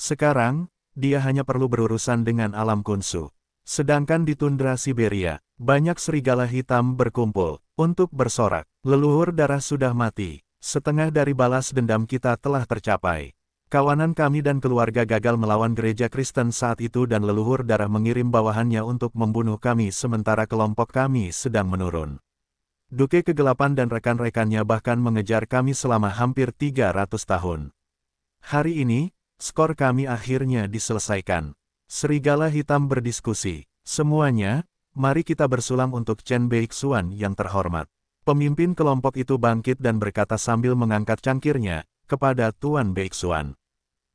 S1: Sekarang, dia hanya perlu berurusan dengan alam kunsu. Sedangkan di tundra Siberia, banyak serigala hitam berkumpul untuk bersorak. Leluhur darah sudah mati, setengah dari balas dendam kita telah tercapai. Kawanan kami dan keluarga gagal melawan gereja Kristen saat itu dan leluhur darah mengirim bawahannya untuk membunuh kami sementara kelompok kami sedang menurun. Duke kegelapan dan rekan-rekannya bahkan mengejar kami selama hampir 300 tahun. Hari ini, skor kami akhirnya diselesaikan. Serigala hitam berdiskusi. Semuanya, mari kita bersulam untuk Chen Beixuan yang terhormat. Pemimpin kelompok itu bangkit dan berkata sambil mengangkat cangkirnya, kepada Tuan Beixuan.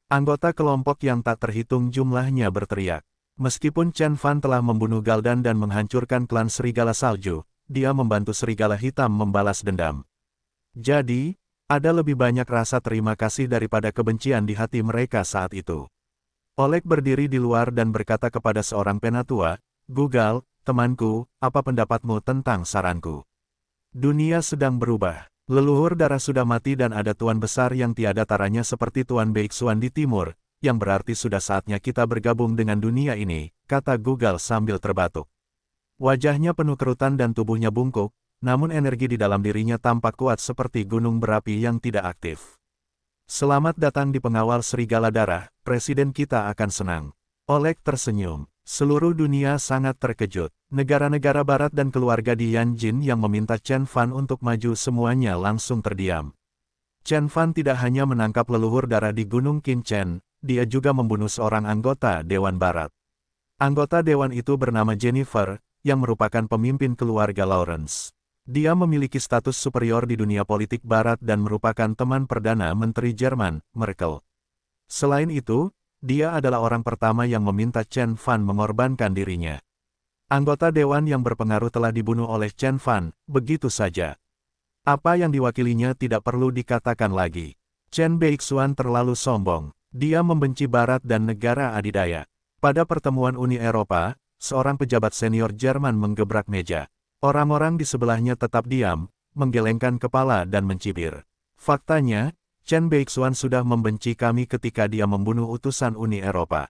S1: Anggota kelompok yang tak terhitung jumlahnya berteriak. Meskipun Chen Fan telah membunuh Galdan dan menghancurkan klan Serigala Salju, dia membantu Serigala Hitam membalas dendam. Jadi, ada lebih banyak rasa terima kasih daripada kebencian di hati mereka saat itu. Oleg berdiri di luar dan berkata kepada seorang penatua, Gugal, temanku, apa pendapatmu tentang saranku? Dunia sedang berubah. Leluhur darah sudah mati dan ada tuan besar yang tiada taranya seperti Tuan Beiksuan di timur, yang berarti sudah saatnya kita bergabung dengan dunia ini, kata Google sambil terbatuk. Wajahnya penuh kerutan dan tubuhnya bungkuk, namun energi di dalam dirinya tampak kuat seperti gunung berapi yang tidak aktif. Selamat datang di pengawal Serigala Darah, Presiden kita akan senang. Oleg tersenyum. Seluruh dunia sangat terkejut. Negara-negara barat dan keluarga di Yanjin yang meminta Chen Fan untuk maju semuanya langsung terdiam. Chen Fan tidak hanya menangkap leluhur darah di Gunung Qinchen, dia juga membunuh seorang anggota Dewan Barat. Anggota Dewan itu bernama Jennifer, yang merupakan pemimpin keluarga Lawrence. Dia memiliki status superior di dunia politik barat dan merupakan teman Perdana Menteri Jerman, Merkel. Selain itu, dia adalah orang pertama yang meminta Chen Fan mengorbankan dirinya. Anggota dewan yang berpengaruh telah dibunuh oleh Chen Fan, begitu saja. Apa yang diwakilinya tidak perlu dikatakan lagi. Chen Beixuan terlalu sombong. Dia membenci Barat dan negara adidaya. Pada pertemuan Uni Eropa, seorang pejabat senior Jerman menggebrak meja. Orang-orang di sebelahnya tetap diam, menggelengkan kepala dan mencibir. Faktanya, Chen Beixuan sudah membenci kami ketika dia membunuh utusan Uni Eropa.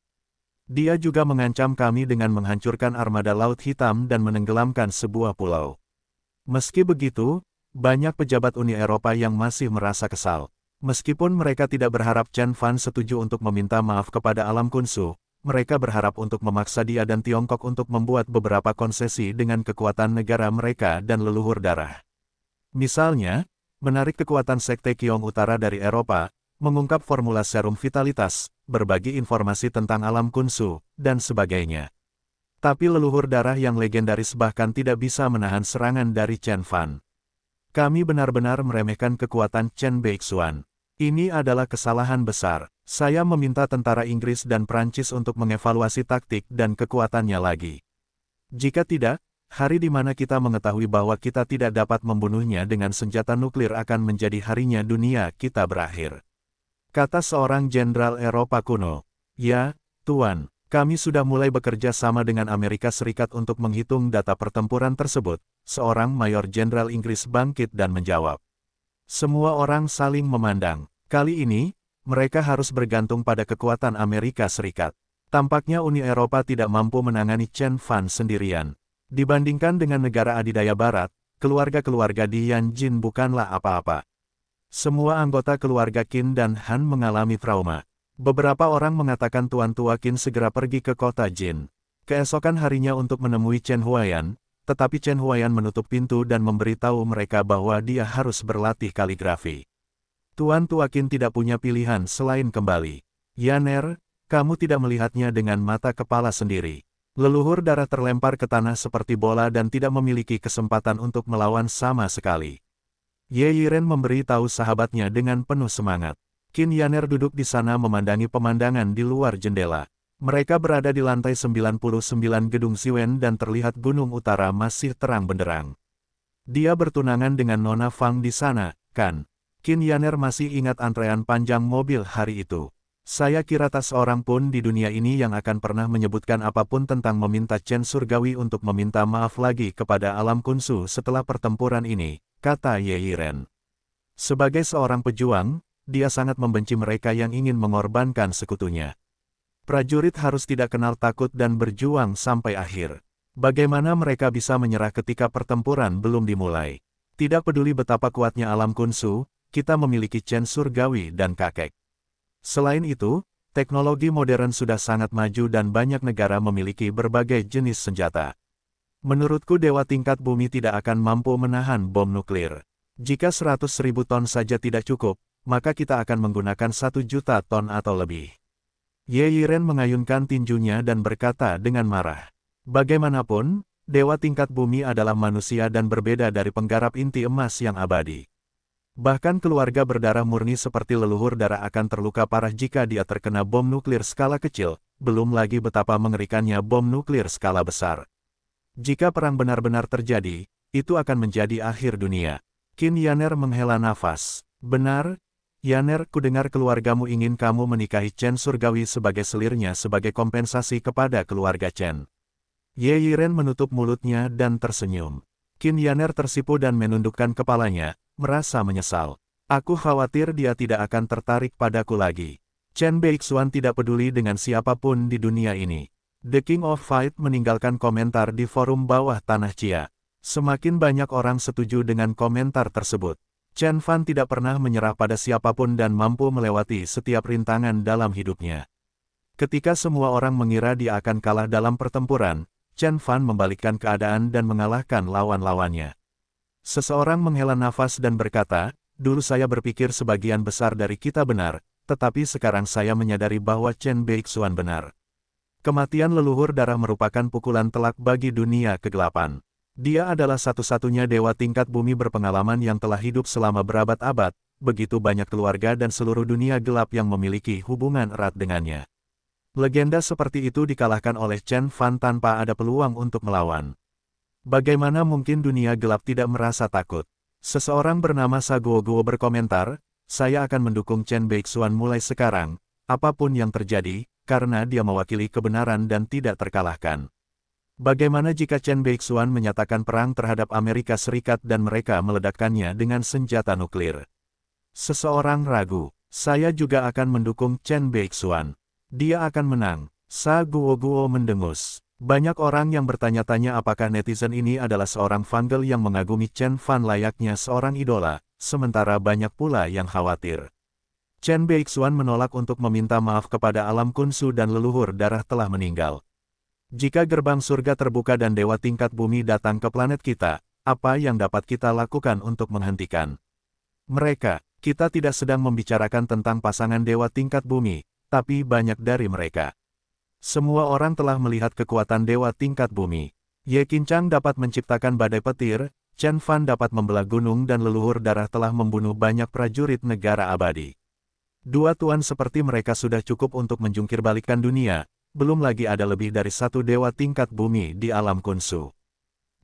S1: Dia juga mengancam kami dengan menghancurkan armada Laut Hitam dan menenggelamkan sebuah pulau. Meski begitu, banyak pejabat Uni Eropa yang masih merasa kesal. Meskipun mereka tidak berharap Chen Fan setuju untuk meminta maaf kepada alam kunsu, mereka berharap untuk memaksa dia dan Tiongkok untuk membuat beberapa konsesi dengan kekuatan negara mereka dan leluhur darah. Misalnya, menarik kekuatan Sekte Kiong Utara dari Eropa, mengungkap formula serum vitalitas, berbagi informasi tentang alam kunsu, dan sebagainya. Tapi leluhur darah yang legendaris bahkan tidak bisa menahan serangan dari Chen Fan. Kami benar-benar meremehkan kekuatan Chen Beixuan. Ini adalah kesalahan besar. Saya meminta tentara Inggris dan Prancis untuk mengevaluasi taktik dan kekuatannya lagi. Jika tidak, Hari di mana kita mengetahui bahwa kita tidak dapat membunuhnya dengan senjata nuklir akan menjadi harinya dunia kita berakhir. Kata seorang jenderal Eropa kuno. Ya, Tuan, kami sudah mulai bekerja sama dengan Amerika Serikat untuk menghitung data pertempuran tersebut, seorang mayor jenderal Inggris bangkit dan menjawab. Semua orang saling memandang. Kali ini, mereka harus bergantung pada kekuatan Amerika Serikat. Tampaknya Uni Eropa tidak mampu menangani Chen Fan sendirian. Dibandingkan dengan negara adidaya barat, keluarga-keluarga di Yanjin bukanlah apa-apa. Semua anggota keluarga Qin dan Han mengalami trauma. Beberapa orang mengatakan tuan tua Qin segera pergi ke kota Jin. Keesokan harinya untuk menemui Chen Huayan, tetapi Chen Huayan menutup pintu dan memberitahu mereka bahwa dia harus berlatih kaligrafi. Tuan tua Qin tidak punya pilihan selain kembali. Yaner, kamu tidak melihatnya dengan mata kepala sendiri. Leluhur darah terlempar ke tanah seperti bola dan tidak memiliki kesempatan untuk melawan sama sekali. Ye Yiren memberi tahu sahabatnya dengan penuh semangat. Qin Yaner duduk di sana memandangi pemandangan di luar jendela. Mereka berada di lantai 99 gedung Siwen dan terlihat gunung utara masih terang benderang. Dia bertunangan dengan Nona Fang di sana, kan? Qin Yaner masih ingat antrean panjang mobil hari itu. Saya kira tak seorang pun di dunia ini yang akan pernah menyebutkan apapun tentang meminta Chen Surgawi untuk meminta maaf lagi kepada alam kunsu setelah pertempuran ini, kata Ye Yiren. Sebagai seorang pejuang, dia sangat membenci mereka yang ingin mengorbankan sekutunya. Prajurit harus tidak kenal takut dan berjuang sampai akhir. Bagaimana mereka bisa menyerah ketika pertempuran belum dimulai? Tidak peduli betapa kuatnya alam kunsu, kita memiliki Chen Surgawi dan kakek. Selain itu, teknologi modern sudah sangat maju dan banyak negara memiliki berbagai jenis senjata. Menurutku dewa tingkat bumi tidak akan mampu menahan bom nuklir. Jika 100 ribu ton saja tidak cukup, maka kita akan menggunakan satu juta ton atau lebih. Ye Yiren mengayunkan tinjunya dan berkata dengan marah. Bagaimanapun, dewa tingkat bumi adalah manusia dan berbeda dari penggarap inti emas yang abadi. Bahkan keluarga berdarah murni seperti leluhur darah akan terluka parah jika dia terkena bom nuklir skala kecil, belum lagi betapa mengerikannya bom nuklir skala besar. Jika perang benar-benar terjadi, itu akan menjadi akhir dunia. Qin Yaner menghela nafas. Benar, Yaner, kudengar keluargamu ingin kamu menikahi Chen Surgawi sebagai selirnya sebagai kompensasi kepada keluarga Chen. Ye Yiren menutup mulutnya dan tersenyum. Qin Yaner tersipu dan menundukkan kepalanya, merasa menyesal. Aku khawatir dia tidak akan tertarik padaku lagi. Chen Beixuan tidak peduli dengan siapapun di dunia ini. The King of Fight meninggalkan komentar di forum bawah tanah Cia. Semakin banyak orang setuju dengan komentar tersebut. Chen Fan tidak pernah menyerah pada siapapun dan mampu melewati setiap rintangan dalam hidupnya. Ketika semua orang mengira dia akan kalah dalam pertempuran, Chen Fan membalikkan keadaan dan mengalahkan lawan-lawannya. Seseorang menghela nafas dan berkata, dulu saya berpikir sebagian besar dari kita benar, tetapi sekarang saya menyadari bahwa Chen Beixuan benar. Kematian leluhur darah merupakan pukulan telak bagi dunia kegelapan. Dia adalah satu-satunya dewa tingkat bumi berpengalaman yang telah hidup selama berabad-abad, begitu banyak keluarga dan seluruh dunia gelap yang memiliki hubungan erat dengannya. Legenda seperti itu dikalahkan oleh Chen Fan tanpa ada peluang untuk melawan. Bagaimana mungkin dunia gelap tidak merasa takut? Seseorang bernama Saguoguo berkomentar, saya akan mendukung Chen Beixuan mulai sekarang, apapun yang terjadi, karena dia mewakili kebenaran dan tidak terkalahkan. Bagaimana jika Chen Beixuan menyatakan perang terhadap Amerika Serikat dan mereka meledakkannya dengan senjata nuklir? Seseorang ragu, saya juga akan mendukung Chen Beixuan. Dia akan menang, Sa Guo Guo mendengus. Banyak orang yang bertanya-tanya apakah netizen ini adalah seorang fangirl yang mengagumi Chen Fan layaknya seorang idola, sementara banyak pula yang khawatir. Chen Beixuan menolak untuk meminta maaf kepada alam kunsu dan leluhur darah telah meninggal. Jika gerbang surga terbuka dan dewa tingkat bumi datang ke planet kita, apa yang dapat kita lakukan untuk menghentikan? Mereka, kita tidak sedang membicarakan tentang pasangan dewa tingkat bumi, tapi banyak dari mereka. Semua orang telah melihat kekuatan dewa tingkat bumi. Ye Kincang dapat menciptakan badai petir, Chen Fan dapat membelah gunung dan leluhur darah telah membunuh banyak prajurit negara abadi. Dua tuan seperti mereka sudah cukup untuk menjungkir balikan dunia, belum lagi ada lebih dari satu dewa tingkat bumi di alam kunsu.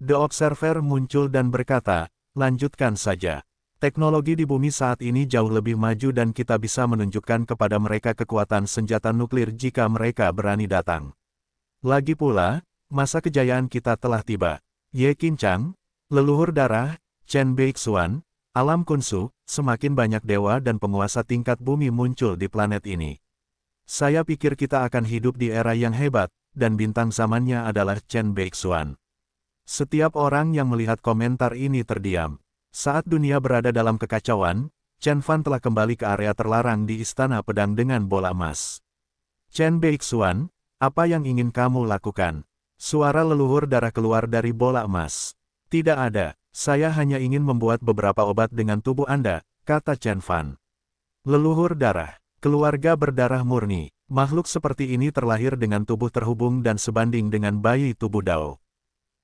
S1: The Observer muncul dan berkata, lanjutkan saja. Teknologi di bumi saat ini jauh lebih maju dan kita bisa menunjukkan kepada mereka kekuatan senjata nuklir jika mereka berani datang. Lagi pula, masa kejayaan kita telah tiba. Ye Kincang, leluhur darah, Chen Beixuan, alam kunsu, semakin banyak dewa dan penguasa tingkat bumi muncul di planet ini. Saya pikir kita akan hidup di era yang hebat, dan bintang zamannya adalah Chen Beixuan. Setiap orang yang melihat komentar ini terdiam. Saat dunia berada dalam kekacauan, Chen Fan telah kembali ke area terlarang di Istana Pedang dengan bola emas. Chen Beixuan, apa yang ingin kamu lakukan? Suara leluhur darah keluar dari bola emas. Tidak ada, saya hanya ingin membuat beberapa obat dengan tubuh Anda, kata Chen Fan. Leluhur darah, keluarga berdarah murni, makhluk seperti ini terlahir dengan tubuh terhubung dan sebanding dengan bayi tubuh Dao.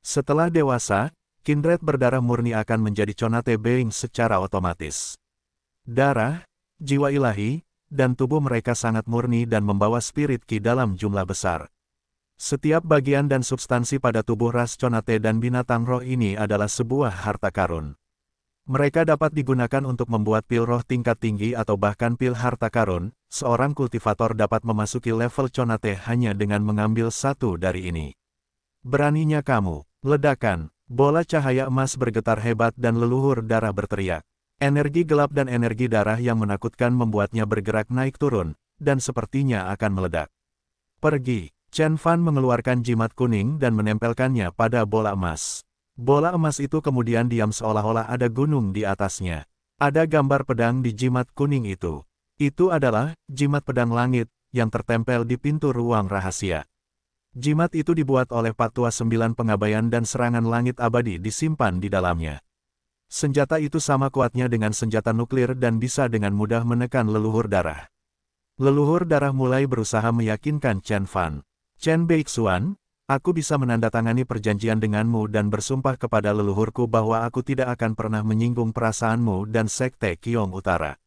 S1: Setelah dewasa, Kindred berdarah murni akan menjadi Conate Being secara otomatis. Darah, jiwa ilahi, dan tubuh mereka sangat murni dan membawa spirit ki dalam jumlah besar. Setiap bagian dan substansi pada tubuh ras Conate dan binatang roh ini adalah sebuah harta karun. Mereka dapat digunakan untuk membuat pil roh tingkat tinggi atau bahkan pil harta karun, seorang kultivator dapat memasuki level Conate hanya dengan mengambil satu dari ini. Beraninya kamu, ledakan, Bola cahaya emas bergetar hebat dan leluhur darah berteriak. Energi gelap dan energi darah yang menakutkan membuatnya bergerak naik turun, dan sepertinya akan meledak. Pergi, Chen Fan mengeluarkan jimat kuning dan menempelkannya pada bola emas. Bola emas itu kemudian diam seolah-olah ada gunung di atasnya. Ada gambar pedang di jimat kuning itu. Itu adalah jimat pedang langit yang tertempel di pintu ruang rahasia. Jimat itu dibuat oleh Patua Sembilan Pengabayan dan serangan langit abadi disimpan di dalamnya. Senjata itu sama kuatnya dengan senjata nuklir dan bisa dengan mudah menekan leluhur darah. Leluhur darah mulai berusaha meyakinkan Chen Fan. Chen Beixuan, aku bisa menandatangani perjanjian denganmu dan bersumpah kepada leluhurku bahwa aku tidak akan pernah menyinggung perasaanmu dan Sekte Kiong Utara.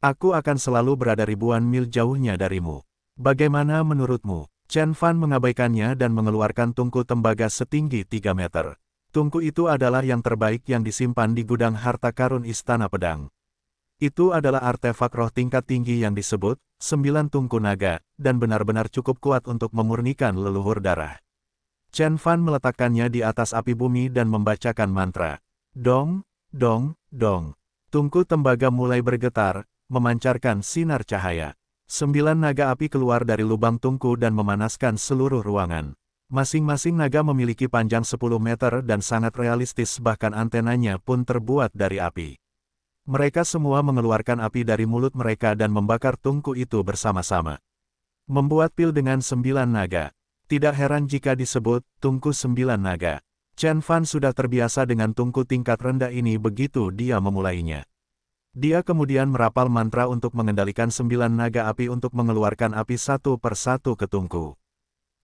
S1: Aku akan selalu berada ribuan mil jauhnya darimu. Bagaimana menurutmu? Chen Fan mengabaikannya dan mengeluarkan tungku tembaga setinggi 3 meter. Tungku itu adalah yang terbaik yang disimpan di gudang harta karun Istana Pedang. Itu adalah artefak roh tingkat tinggi yang disebut, sembilan tungku naga, dan benar-benar cukup kuat untuk memurnikan leluhur darah. Chen Fan meletakkannya di atas api bumi dan membacakan mantra. Dong, dong, dong. Tungku tembaga mulai bergetar, memancarkan sinar cahaya. Sembilan naga api keluar dari lubang tungku dan memanaskan seluruh ruangan. Masing-masing naga memiliki panjang 10 meter dan sangat realistis bahkan antenanya pun terbuat dari api. Mereka semua mengeluarkan api dari mulut mereka dan membakar tungku itu bersama-sama. Membuat pil dengan sembilan naga. Tidak heran jika disebut, tungku sembilan naga. Chen Fan sudah terbiasa dengan tungku tingkat rendah ini begitu dia memulainya. Dia kemudian merapal mantra untuk mengendalikan sembilan naga api untuk mengeluarkan api satu per satu ke tungku.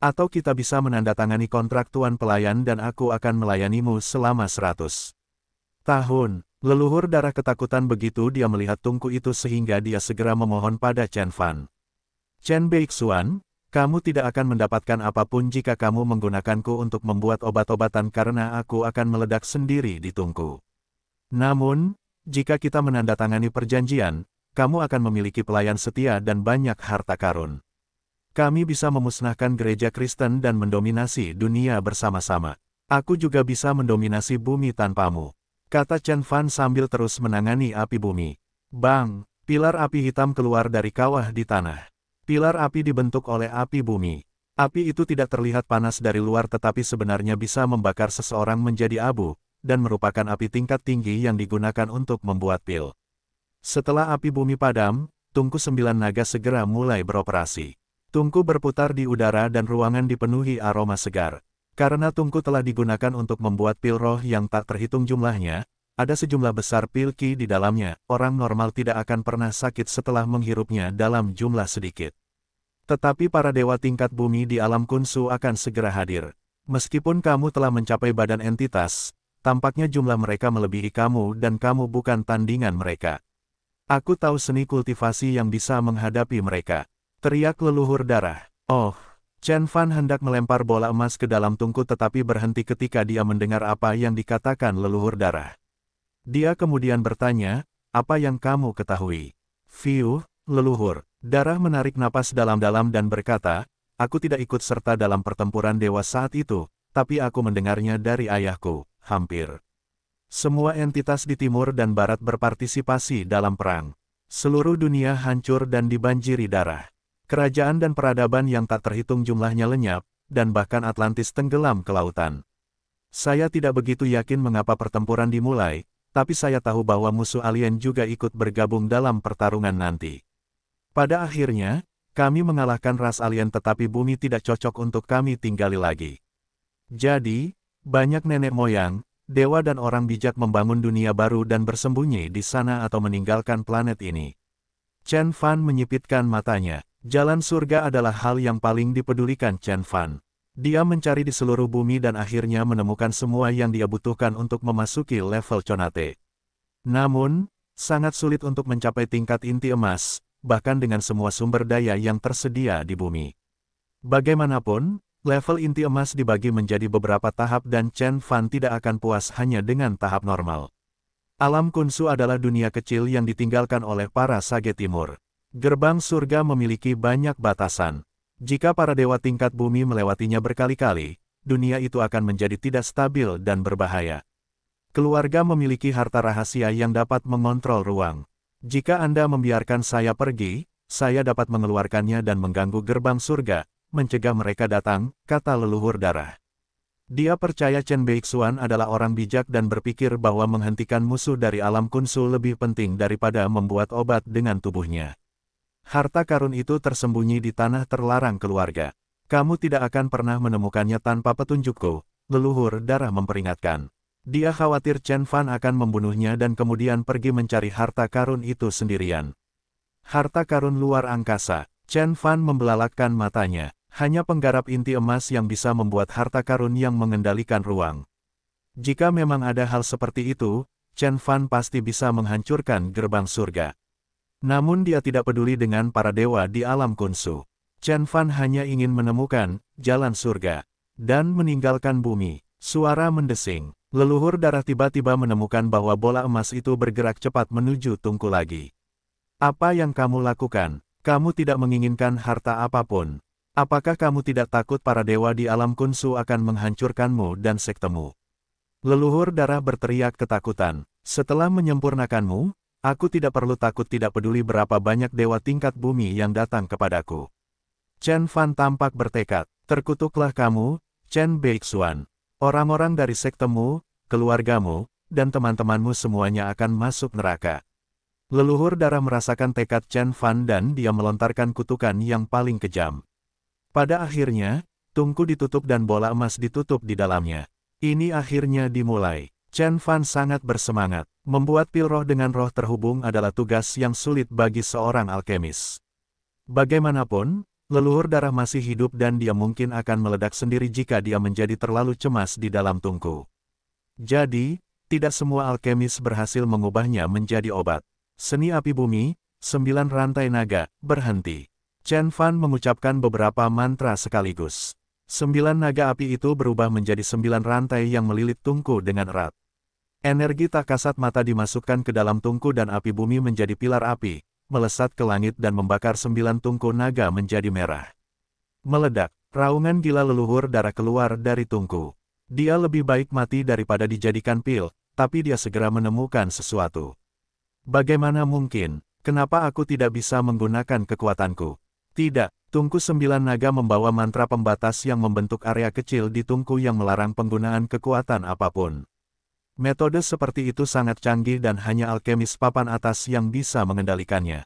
S1: Atau kita bisa menandatangani kontrak tuan pelayan dan aku akan melayanimu selama seratus tahun. Leluhur darah ketakutan begitu dia melihat tungku itu sehingga dia segera memohon pada Chen Fan. Chen Beixuan, kamu tidak akan mendapatkan apapun jika kamu menggunakanku untuk membuat obat-obatan karena aku akan meledak sendiri di tungku. Namun, jika kita menandatangani perjanjian, kamu akan memiliki pelayan setia dan banyak harta karun. Kami bisa memusnahkan gereja Kristen dan mendominasi dunia bersama-sama. Aku juga bisa mendominasi bumi tanpamu. Kata Chen Fan sambil terus menangani api bumi. Bang, pilar api hitam keluar dari kawah di tanah. Pilar api dibentuk oleh api bumi. Api itu tidak terlihat panas dari luar tetapi sebenarnya bisa membakar seseorang menjadi abu, dan merupakan api tingkat tinggi yang digunakan untuk membuat pil. Setelah api bumi padam, tungku sembilan naga segera mulai beroperasi. Tungku berputar di udara dan ruangan dipenuhi aroma segar. Karena tungku telah digunakan untuk membuat pil roh yang tak terhitung jumlahnya, ada sejumlah besar pil ki di dalamnya, orang normal tidak akan pernah sakit setelah menghirupnya dalam jumlah sedikit. Tetapi para dewa tingkat bumi di alam kunsu akan segera hadir. Meskipun kamu telah mencapai badan entitas, tampaknya jumlah mereka melebihi kamu dan kamu bukan tandingan mereka. Aku tahu seni kultivasi yang bisa menghadapi mereka. Teriak leluhur darah. Oh, Chen Fan hendak melempar bola emas ke dalam tungku tetapi berhenti ketika dia mendengar apa yang dikatakan leluhur darah. Dia kemudian bertanya, apa yang kamu ketahui? Fiu, leluhur, darah menarik napas dalam-dalam dan berkata, aku tidak ikut serta dalam pertempuran dewa saat itu, tapi aku mendengarnya dari ayahku, hampir. Semua entitas di timur dan barat berpartisipasi dalam perang. Seluruh dunia hancur dan dibanjiri darah. Kerajaan dan peradaban yang tak terhitung jumlahnya lenyap, dan bahkan Atlantis tenggelam ke lautan. Saya tidak begitu yakin mengapa pertempuran dimulai, tapi saya tahu bahwa musuh alien juga ikut bergabung dalam pertarungan nanti. Pada akhirnya, kami mengalahkan ras alien tetapi bumi tidak cocok untuk kami tinggali lagi. Jadi, banyak nenek moyang, dewa dan orang bijak membangun dunia baru dan bersembunyi di sana atau meninggalkan planet ini. Chen Fan menyipitkan matanya. Jalan surga adalah hal yang paling dipedulikan Chen Fan. Dia mencari di seluruh bumi dan akhirnya menemukan semua yang dia butuhkan untuk memasuki level Chonate. Namun, sangat sulit untuk mencapai tingkat inti emas, bahkan dengan semua sumber daya yang tersedia di bumi. Bagaimanapun, Level inti emas dibagi menjadi beberapa tahap dan Chen Fan tidak akan puas hanya dengan tahap normal. Alam kunsu adalah dunia kecil yang ditinggalkan oleh para sage timur. Gerbang surga memiliki banyak batasan. Jika para dewa tingkat bumi melewatinya berkali-kali, dunia itu akan menjadi tidak stabil dan berbahaya. Keluarga memiliki harta rahasia yang dapat mengontrol ruang. Jika Anda membiarkan saya pergi, saya dapat mengeluarkannya dan mengganggu gerbang surga, mencegah mereka datang, kata leluhur darah. Dia percaya Chen Beixuan adalah orang bijak dan berpikir bahwa menghentikan musuh dari alam kunsu lebih penting daripada membuat obat dengan tubuhnya. Harta karun itu tersembunyi di tanah terlarang keluarga. Kamu tidak akan pernah menemukannya tanpa petunjukku, leluhur darah memperingatkan. Dia khawatir Chen Fan akan membunuhnya dan kemudian pergi mencari harta karun itu sendirian. Harta karun luar angkasa, Chen Fan membelalakkan matanya. Hanya penggarap inti emas yang bisa membuat harta karun yang mengendalikan ruang. Jika memang ada hal seperti itu, Chen Fan pasti bisa menghancurkan gerbang surga. Namun dia tidak peduli dengan para dewa di alam kunsu. Chen Fan hanya ingin menemukan jalan surga dan meninggalkan bumi. Suara mendesing. Leluhur darah tiba-tiba menemukan bahwa bola emas itu bergerak cepat menuju tungku lagi. Apa yang kamu lakukan? Kamu tidak menginginkan harta apapun. Apakah kamu tidak takut para dewa di alam kunsu akan menghancurkanmu dan sektemu? Leluhur darah berteriak ketakutan. Setelah menyempurnakanmu, aku tidak perlu takut tidak peduli berapa banyak dewa tingkat bumi yang datang kepadaku. Chen Fan tampak bertekad, terkutuklah kamu, Chen Beixuan. Orang-orang dari sektemu, keluargamu, dan teman-temanmu semuanya akan masuk neraka. Leluhur darah merasakan tekad Chen Fan dan dia melontarkan kutukan yang paling kejam. Pada akhirnya, tungku ditutup dan bola emas ditutup di dalamnya. Ini akhirnya dimulai. Chen Fan sangat bersemangat. Membuat pil roh dengan roh terhubung adalah tugas yang sulit bagi seorang alkemis. Bagaimanapun, leluhur darah masih hidup dan dia mungkin akan meledak sendiri jika dia menjadi terlalu cemas di dalam tungku. Jadi, tidak semua alkemis berhasil mengubahnya menjadi obat. Seni api bumi, sembilan rantai naga, berhenti. Chen Fan mengucapkan beberapa mantra sekaligus. Sembilan naga api itu berubah menjadi sembilan rantai yang melilit tungku dengan erat. Energi tak kasat mata dimasukkan ke dalam tungku dan api bumi menjadi pilar api, melesat ke langit dan membakar sembilan tungku naga menjadi merah. Meledak, raungan gila leluhur darah keluar dari tungku. Dia lebih baik mati daripada dijadikan pil, tapi dia segera menemukan sesuatu. Bagaimana mungkin, kenapa aku tidak bisa menggunakan kekuatanku? Tidak, tungku sembilan naga membawa mantra pembatas yang membentuk area kecil di tungku yang melarang penggunaan kekuatan apapun. Metode seperti itu sangat canggih dan hanya alkemis papan atas yang bisa mengendalikannya.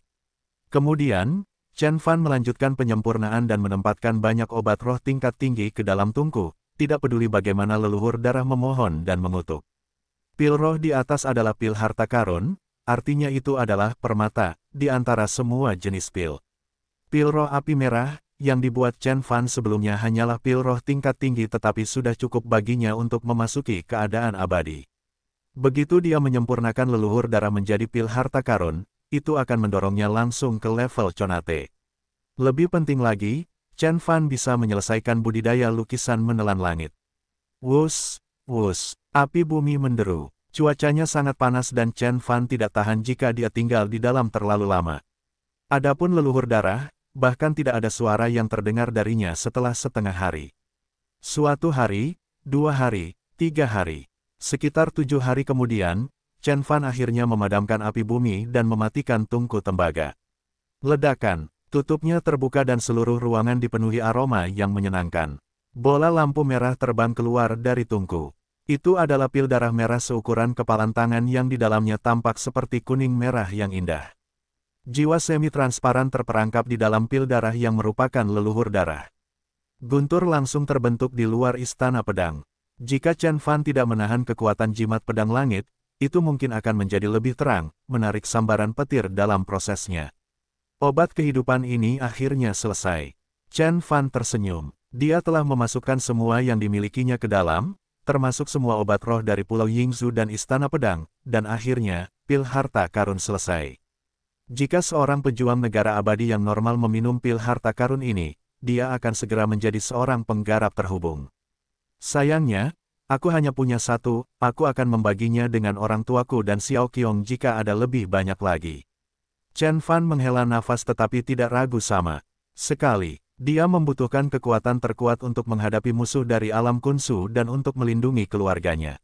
S1: Kemudian, Chen Fan melanjutkan penyempurnaan dan menempatkan banyak obat roh tingkat tinggi ke dalam tungku, tidak peduli bagaimana leluhur darah memohon dan mengutuk. Pil roh di atas adalah pil harta karun, artinya itu adalah permata, di antara semua jenis pil. Pil roh api merah, yang dibuat Chen Fan sebelumnya hanyalah pil roh tingkat tinggi tetapi sudah cukup baginya untuk memasuki keadaan abadi. Begitu dia menyempurnakan leluhur darah menjadi pil harta karun, itu akan mendorongnya langsung ke level Conate. Lebih penting lagi, Chen Fan bisa menyelesaikan budidaya lukisan menelan langit. Wus, wus, api bumi menderu. Cuacanya sangat panas dan Chen Fan tidak tahan jika dia tinggal di dalam terlalu lama. Adapun leluhur darah, bahkan tidak ada suara yang terdengar darinya setelah setengah hari. Suatu hari, dua hari, tiga hari. Sekitar tujuh hari kemudian, Chen Fan akhirnya memadamkan api bumi dan mematikan tungku tembaga. Ledakan, tutupnya terbuka dan seluruh ruangan dipenuhi aroma yang menyenangkan. Bola lampu merah terbang keluar dari tungku. Itu adalah pil darah merah seukuran kepalan tangan yang di dalamnya tampak seperti kuning merah yang indah. Jiwa semi-transparan terperangkap di dalam pil darah yang merupakan leluhur darah. Guntur langsung terbentuk di luar istana pedang. Jika Chen Fan tidak menahan kekuatan jimat pedang langit, itu mungkin akan menjadi lebih terang, menarik sambaran petir dalam prosesnya. Obat kehidupan ini akhirnya selesai. Chen Fan tersenyum. Dia telah memasukkan semua yang dimilikinya ke dalam, termasuk semua obat roh dari Pulau Yingzu dan Istana Pedang, dan akhirnya, pil harta karun selesai. Jika seorang pejuang negara abadi yang normal meminum pil harta karun ini, dia akan segera menjadi seorang penggarap terhubung. Sayangnya, aku hanya punya satu, aku akan membaginya dengan orang tuaku dan Xiao Qiong jika ada lebih banyak lagi. Chen Fan menghela nafas tetapi tidak ragu sama. Sekali, dia membutuhkan kekuatan terkuat untuk menghadapi musuh dari alam kunsu dan untuk melindungi keluarganya.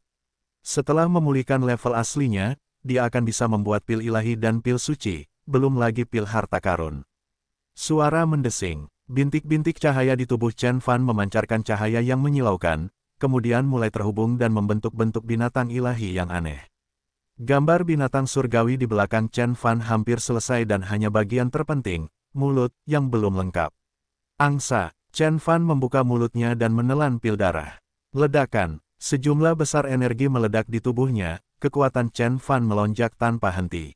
S1: Setelah memulihkan level aslinya, dia akan bisa membuat pil ilahi dan pil suci, belum lagi pil harta karun. Suara mendesing, bintik-bintik cahaya di tubuh Chen Fan memancarkan cahaya yang menyilaukan, kemudian mulai terhubung dan membentuk bentuk binatang ilahi yang aneh. Gambar binatang surgawi di belakang Chen Fan hampir selesai dan hanya bagian terpenting, mulut, yang belum lengkap. Angsa, Chen Fan membuka mulutnya dan menelan pil darah. Ledakan, sejumlah besar energi meledak di tubuhnya, kekuatan Chen Fan melonjak tanpa henti.